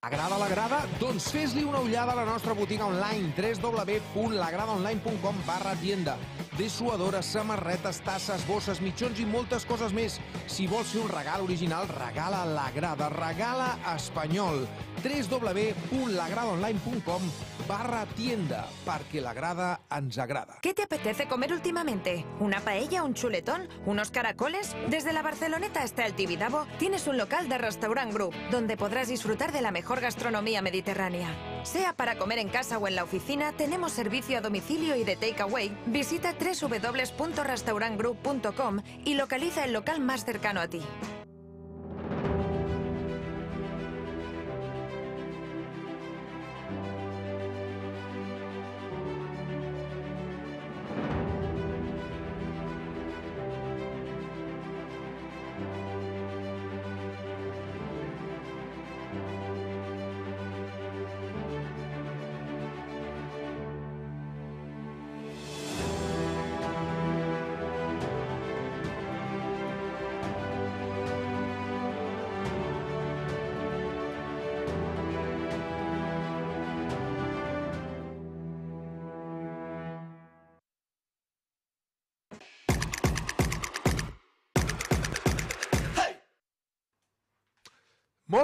Agrada la grada? Don fes una ullada a la nostra botiga online www.lagradaonline.com barra tienda. Desuadoras, samarretas, tazas, bolsas, mitjons y muchas cosas més. Si vos fer un regal original, regala la grada, regala espanyol. www.lagradaonline.com barra tienda, Parque la grada ens ¿Qué te apetece comer últimamente? ¿Una paella, un chuletón, unos caracoles? Desde la Barceloneta hasta el Tibidabo tienes un local de Restaurant Group, donde podrás disfrutar de la mejor mejor gastronomía mediterránea. Sea para comer en casa o en la oficina, tenemos servicio a domicilio y de takeaway. Visita www.restaurantgroup.com y localiza el local más cercano a ti.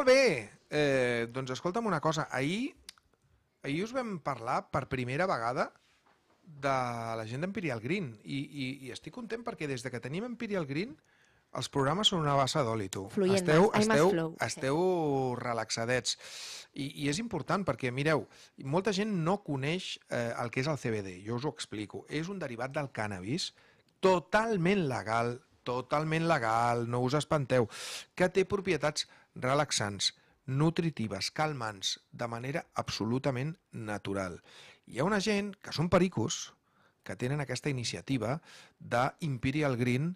Molt bé. Eh, doncs escolta'm una cosa. Ahir, ahir us vam parlar per primera vegada de la gent d'Empirial Green i, i, i estic content perquè des de que tenim Empirial Green els programes són una bassa d'oli, tu. Fluent, esteu, mas, esteu, flow. esteu relaxadets. I, I és important perquè, mireu, molta gent no coneix eh, el que és el CBD. Jo us ho explico. És un derivat del cannabis totalment legal, totalment legal, no us espanteu, que té propietats relaxants, nutritives, calmants, de manera absolutament natural. Hi ha una gent que són pericos, que tenen aquesta iniciativa d'Imperial Green,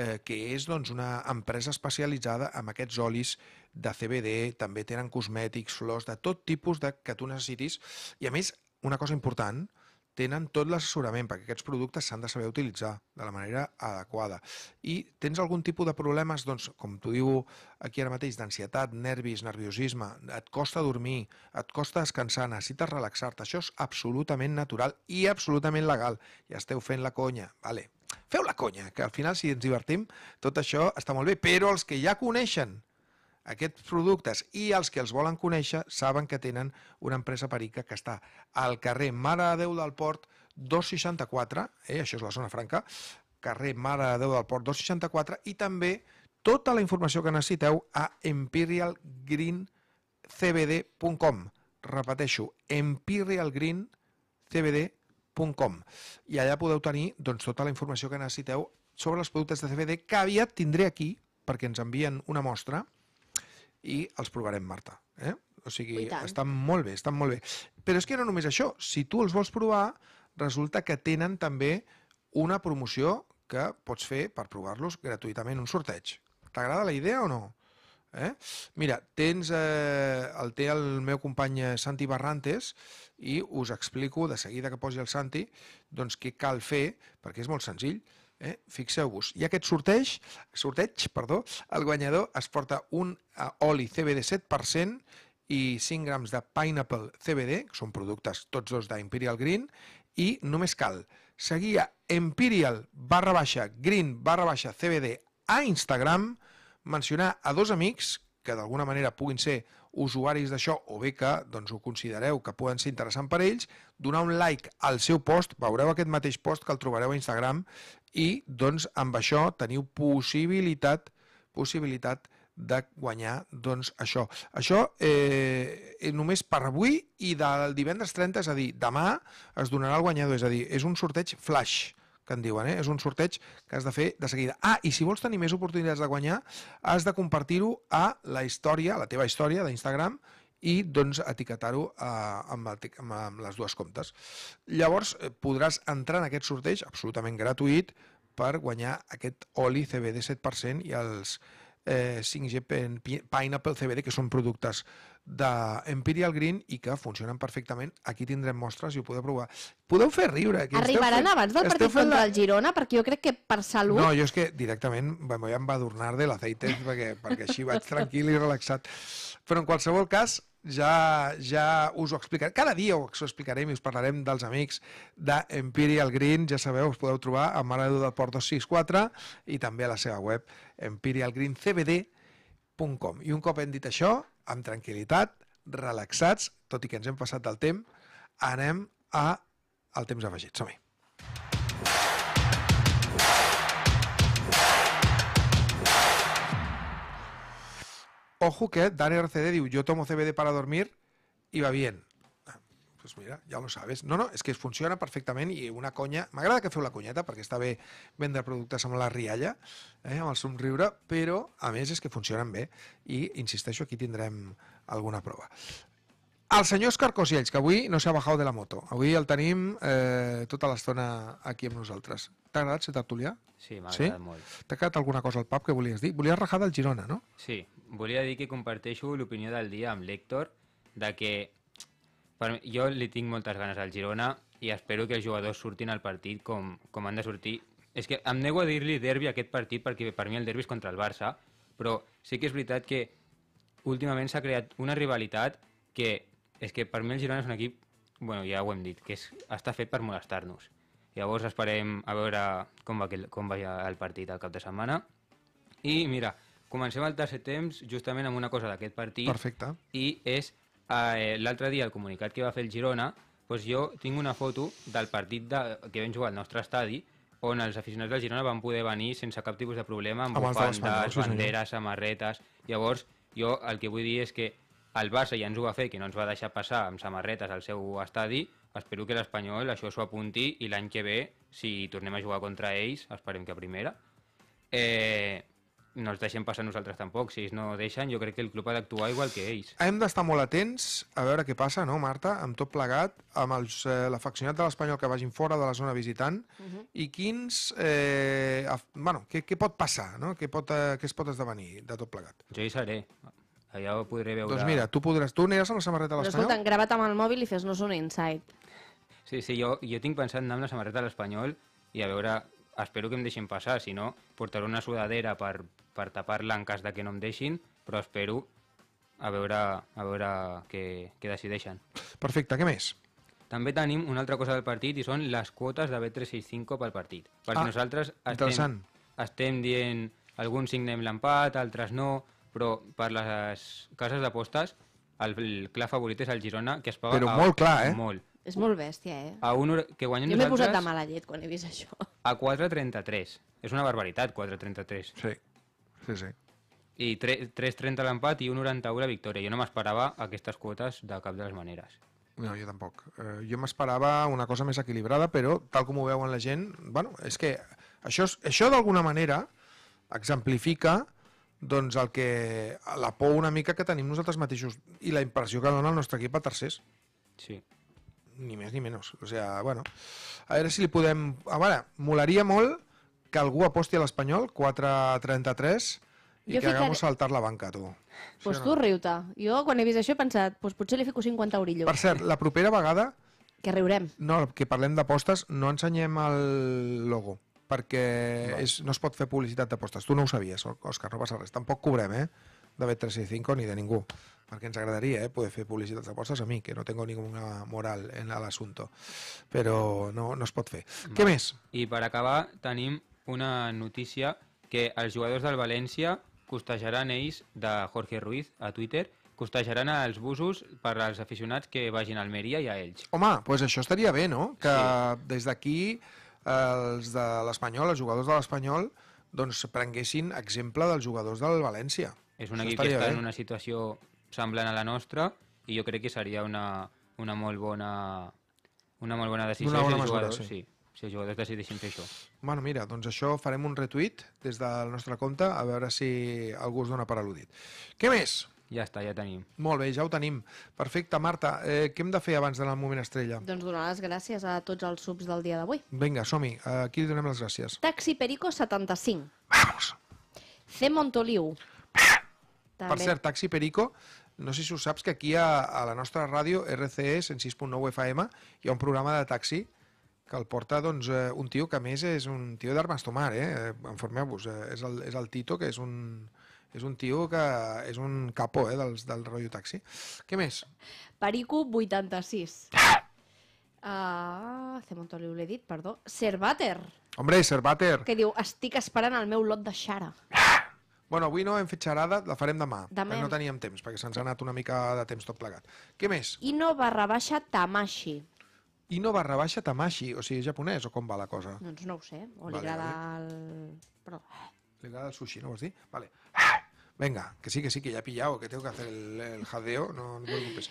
eh, que és doncs, una empresa especialitzada en aquests olis de CBD, també tenen cosmètics, flors, de tot tipus de, que tu necessitis. I a més, una cosa important, eh, tenen tot l'assessorament, perquè aquests productes s'han de saber utilitzar de la manera adequada. I tens algun tipus de problemes, doncs, com tu diu aquí ara mateix, d'ansietat, nervis, nerviosisme, et costa dormir, et costa descansar, necessites relaxar-te, això és absolutament natural i absolutament legal. Ja esteu fent la conya, vale. Feu la conya, que al final si ens divertim tot això està molt bé, però els que ja coneixen aquests productes i els que els volen conèixer saben que tenen una empresa perica que està al carrer Mare de Déu del Port 264, eh, això és la zona franca, carrer Mare de Déu del Port 264 i també tota la informació que necessiteu a imperialgreencbd.com repeteixo, imperialgreencbd.com i allà podeu tenir doncs, tota la informació que necessiteu sobre els productes de CBD que aviat tindré aquí perquè ens envien una mostra i els provarem, Marta. Eh? O sigui, estan molt bé, estan molt bé. Però és que no només això, si tu els vols provar, resulta que tenen també una promoció que pots fer per provar-los gratuïtament, un sorteig. T'agrada la idea o no? Eh? Mira, tens, eh, el té el meu company eh, Santi Barrantes i us explico de seguida que posi el Santi doncs què cal fer, perquè és molt senzill, Eh? Fixeu-vos, i aquest sorteig, sorteig perdó, el guanyador es porta un eh, oli CBD 7% i 5 grams de Pineapple CBD, que són productes tots dos d'Imperial Green, i només cal seguir a Imperial barra baixa Green barra baixa CBD a Instagram, mencionar a dos amics que d'alguna manera puguin ser usuaris d'això o bé que doncs, ho considereu que poden ser interessant per a ells, donar un like al seu post, veureu aquest mateix post que el trobareu a Instagram i doncs, amb això teniu possibilitat possibilitat de guanyar doncs, això. Això eh, eh només per avui i del divendres 30, és a dir, demà es donarà el guanyador, és a dir, és un sorteig flash que en diuen, eh? és un sorteig que has de fer de seguida. Ah, i si vols tenir més oportunitats de guanyar, has de compartir-ho a la història, a la teva història d'Instagram, i doncs etiquetar-ho eh, amb, amb, amb les dues comptes. Llavors eh, podràs entrar en aquest sorteig absolutament gratuït per guanyar aquest oli CBD 7% i els eh, 5G Pineapple CBD, que són productes d'Empirial Green i que funcionen perfectament. Aquí tindrem mostres i ho podeu provar. Podeu fer riure. Que Arribaran fent, abans del partit contra la... el Girona? Perquè jo crec que per salut... No, jo és que directament bueno, ja em va adornar de l'aceite perquè, perquè així vaig tranquil i relaxat. Però en qualsevol cas, ja, ja us ho explicaré. Cada dia us ho explicarem i us parlarem dels amics d'Empirial Green. Ja sabeu, us podeu trobar a Maradó del Port 264 i també a la seva web imperialgreencbd.com www.radiocatalunya.com. I un cop hem dit això, amb tranquil·litat, relaxats, tot i que ens hem passat del temps, anem a el temps afegit. Som-hi. Ojo que Dani RCD diu, jo tomo CBD para dormir i va bien pues mira, ja lo sabes. No, no, és que funciona perfectament i una conya... M'agrada que feu la conyeta perquè està bé vendre productes amb la rialla, eh, amb el somriure, però a més és que funcionen bé i insisteixo, aquí tindrem alguna prova. El senyor Òscar Cosiells, que avui no s'ha bajat de la moto. Avui el tenim eh, tota l'estona aquí amb nosaltres. T'ha agradat ser tertulià? Sí, m'ha agradat molt. T'ha quedat alguna cosa al pub que volies dir? Volies rajar del Girona, no? Sí, volia dir que comparteixo l'opinió del dia amb l'Hèctor de que per, jo li tinc moltes ganes al Girona i espero que els jugadors surtin al partit com, com han de sortir. És que em nego a dir-li derbi a aquest partit perquè per mi el derbi és contra el Barça, però sí que és veritat que últimament s'ha creat una rivalitat que és que per mi el Girona és un equip, bueno, ja ho hem dit, que és, està fet per molestar-nos. Llavors esperem a veure com va, com va el partit al cap de setmana. I mira, comencem el tercer temps justament amb una cosa d'aquest partit. Perfecte. I és Ah, eh, l'altre dia el comunicat que va fer el Girona, doncs jo tinc una foto del partit de, que vam jugar al nostre estadi, on els aficionats del Girona van poder venir sense cap tipus de problema, amb, bufandes, de sí, banderes, samarretes... Llavors, jo el que vull dir és que el Barça ja ens ho va fer, que no ens va deixar passar amb samarretes al seu estadi, espero que l'Espanyol això s'ho apunti i l'any que ve, si tornem a jugar contra ells, esperem que a primera, eh, no els deixen passar nosaltres tampoc. Si no deixen, jo crec que el club ha d'actuar igual que ells. Hem d'estar molt atents a veure què passa, no, Marta? Amb tot plegat, amb els, eh, l'afeccionat de l'Espanyol que vagin fora de la zona visitant uh mhm. -huh. i quins... Eh, af... bueno, què, què pot passar, no? Què, pot, eh, què es pot esdevenir de tot plegat? Jo hi seré. Allà ho podré veure... Doncs mira, tu podràs... Tu aniràs amb la samarreta de l'Espanyol? Escolta, grava't amb el mòbil i fes-nos un insight. Sí, sí, jo, jo tinc pensat anar amb la samarreta de l'Espanyol i a veure espero que em deixin passar, si no portaré una sudadera per, per tapar-la en cas de que no em deixin, però espero a veure, a veure què, què decideixen. Perfecte, què més? També tenim una altra cosa del partit i són les quotes de B365 pel partit. Perquè ah, nosaltres estem, estem dient, alguns signem l'empat, altres no, però per les cases d'apostes el, el clar favorit és el Girona, que es paga... Però a, molt clar, eh? Molt. És molt bèstia, eh? A un hora... que Jo m'he posat a mala llet quan he vist això. A 4.33. És una barbaritat, 4.33. Sí, sí, sí. I 3.30 l'empat i 1.91 la victòria. Jo no m'esperava aquestes quotes de cap de les maneres. No, jo tampoc. Eh, jo m'esperava una cosa més equilibrada, però tal com ho veuen la gent, bueno, és que això, això d'alguna manera exemplifica doncs el que la por una mica que tenim nosaltres mateixos i la impressió que dona el nostre equip a tercers. Sí ni més ni menys. O sigui, bueno, a veure si li podem... A veure, molaria molt que algú aposti a l'Espanyol, 4-33, i jo que ficaré... hagamos saltar la banca, tu. Doncs pues sí, tu no? riu-te. Jo, quan he vist això, he pensat, pues, potser li fico 50 eurillos. Per cert, la propera vegada... Que riurem. No, que parlem d'apostes, no ensenyem el logo perquè no. És, no es pot fer publicitat d'apostes. Tu no ho sabies, Òscar, no passa res. Tampoc cobrem, eh? de Bet365 ni de ningú, perquè ens agradaria eh, poder fer publicitat d'apostes a mi, que no tengo ninguna moral en l'assumpte, però no, no es pot fer. Va. Què més? I per acabar tenim una notícia que els jugadors del València costejaran ells de Jorge Ruiz a Twitter costejaran els busos per als aficionats que vagin a Almeria i a ells. Home, doncs pues això estaria bé, no? Que sí. des d'aquí els de l'Espanyol, els jugadors de l'Espanyol, doncs prenguessin exemple dels jugadors del València. És un equip que està bé. en una situació semblant a la nostra i jo crec que seria una, una molt bona una molt bona decisió una bona si, els mesura, sí. sí. si els jugadors decideixin fer això. Bueno, mira, doncs això farem un retuit des del nostre compte a veure si algú es dona per al·ludit. Què més? Ja està, ja tenim. Molt bé, ja ho tenim. Perfecte, Marta. Eh, què hem de fer abans d'anar al moment estrella? Doncs donar les gràcies a tots els subs del dia d'avui. Vinga, som-hi. A qui li donem les gràcies? Taxi Perico 75. Vamos! C. Montoliu. També. Per cert, Taxi Perico, no sé si ho saps que aquí a, a la nostra ràdio, RCS, en 6.9 FM, hi ha un programa de taxi que el porta doncs, eh, un tio que a més és un tio d'armes tomar, eh? informeu-vos, eh, és, el, és el Tito, que és un, és un tio que és un capo eh, del, del rotllo taxi. Què més? Perico 86. Ah! Uh, li he dit, perdó. Servater. Hombre, Servater. Que diu, estic esperant el meu lot de xara. Ah! Bueno, avui no hem fet xerada, la farem demà. demà. No teníem temps, perquè se'ns ha anat una mica de temps tot plegat. Què més? I no va baixa Tamashi. no va rebaixa Tamashi, o sigui, japonès, o com va la cosa? Doncs no ho sé, o li agrada vale. el... Però... Li agrada el sushi, no vols dir? Vale. Venga, que sí, que sí, que ja he pillado, que tengo que hacer el, el jadeo, no, no te preocupes.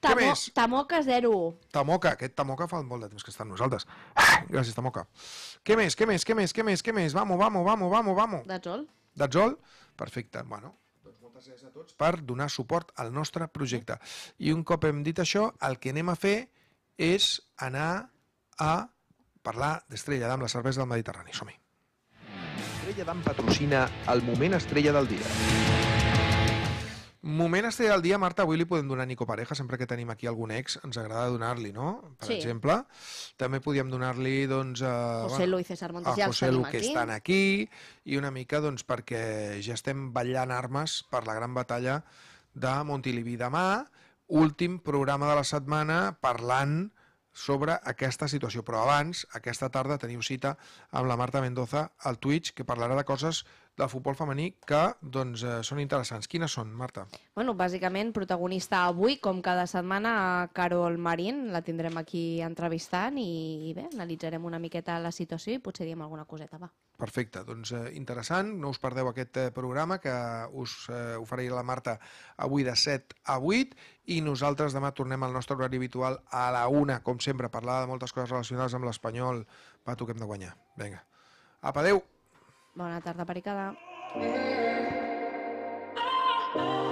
Tamo, Què més? Tamoca 0. Tamoca, aquest Tamoca fa molt de temps que està amb nosaltres. Ah, gràcies, Tamoca. Què més, què més, què més, què més, què més? Vamos, vamos, vamos, vamos, vamos. That's all. Datzol? Perfecte, bueno, doncs moltes gràcies a tots per donar suport al nostre projecte. I un cop hem dit això, el que anem a fer és anar a parlar d'Estrella d'Am, la cervesa del Mediterrani. Som-hi! Estrella d'Am patrocina el moment estrella del dia. Moment este del dia, Marta, avui li podem donar Nico Pareja, sempre que tenim aquí algun ex, ens agrada donar-li, no? Per sí. exemple, també podíem donar-li, doncs... A, eh, José bueno, Lu i César Montes, ja José Lu, que aquí. estan aquí, i una mica, doncs, perquè ja estem ballant armes per la gran batalla de Montilivi. Demà, últim programa de la setmana, parlant sobre aquesta situació. Però abans, aquesta tarda, teniu cita amb la Marta Mendoza al Twitch, que parlarà de coses de futbol femení que doncs, eh, són interessants. Quines són, Marta? Bueno, bàsicament, protagonista avui, com cada setmana, Carol Marín, la tindrem aquí entrevistant i, i bé, analitzarem una miqueta la situació i potser diem alguna coseta, va. Perfecte, doncs eh, interessant, no us perdeu aquest eh, programa que us eh, oferirà la Marta avui de 7 a 8 i nosaltres demà tornem al nostre horari habitual a la 1, com sempre, parlar de moltes coses relacionades amb l'espanyol. Va, tu que hem de guanyar. Vinga. Apa, adeu! Buenas tardes, paricada. Ah, ah.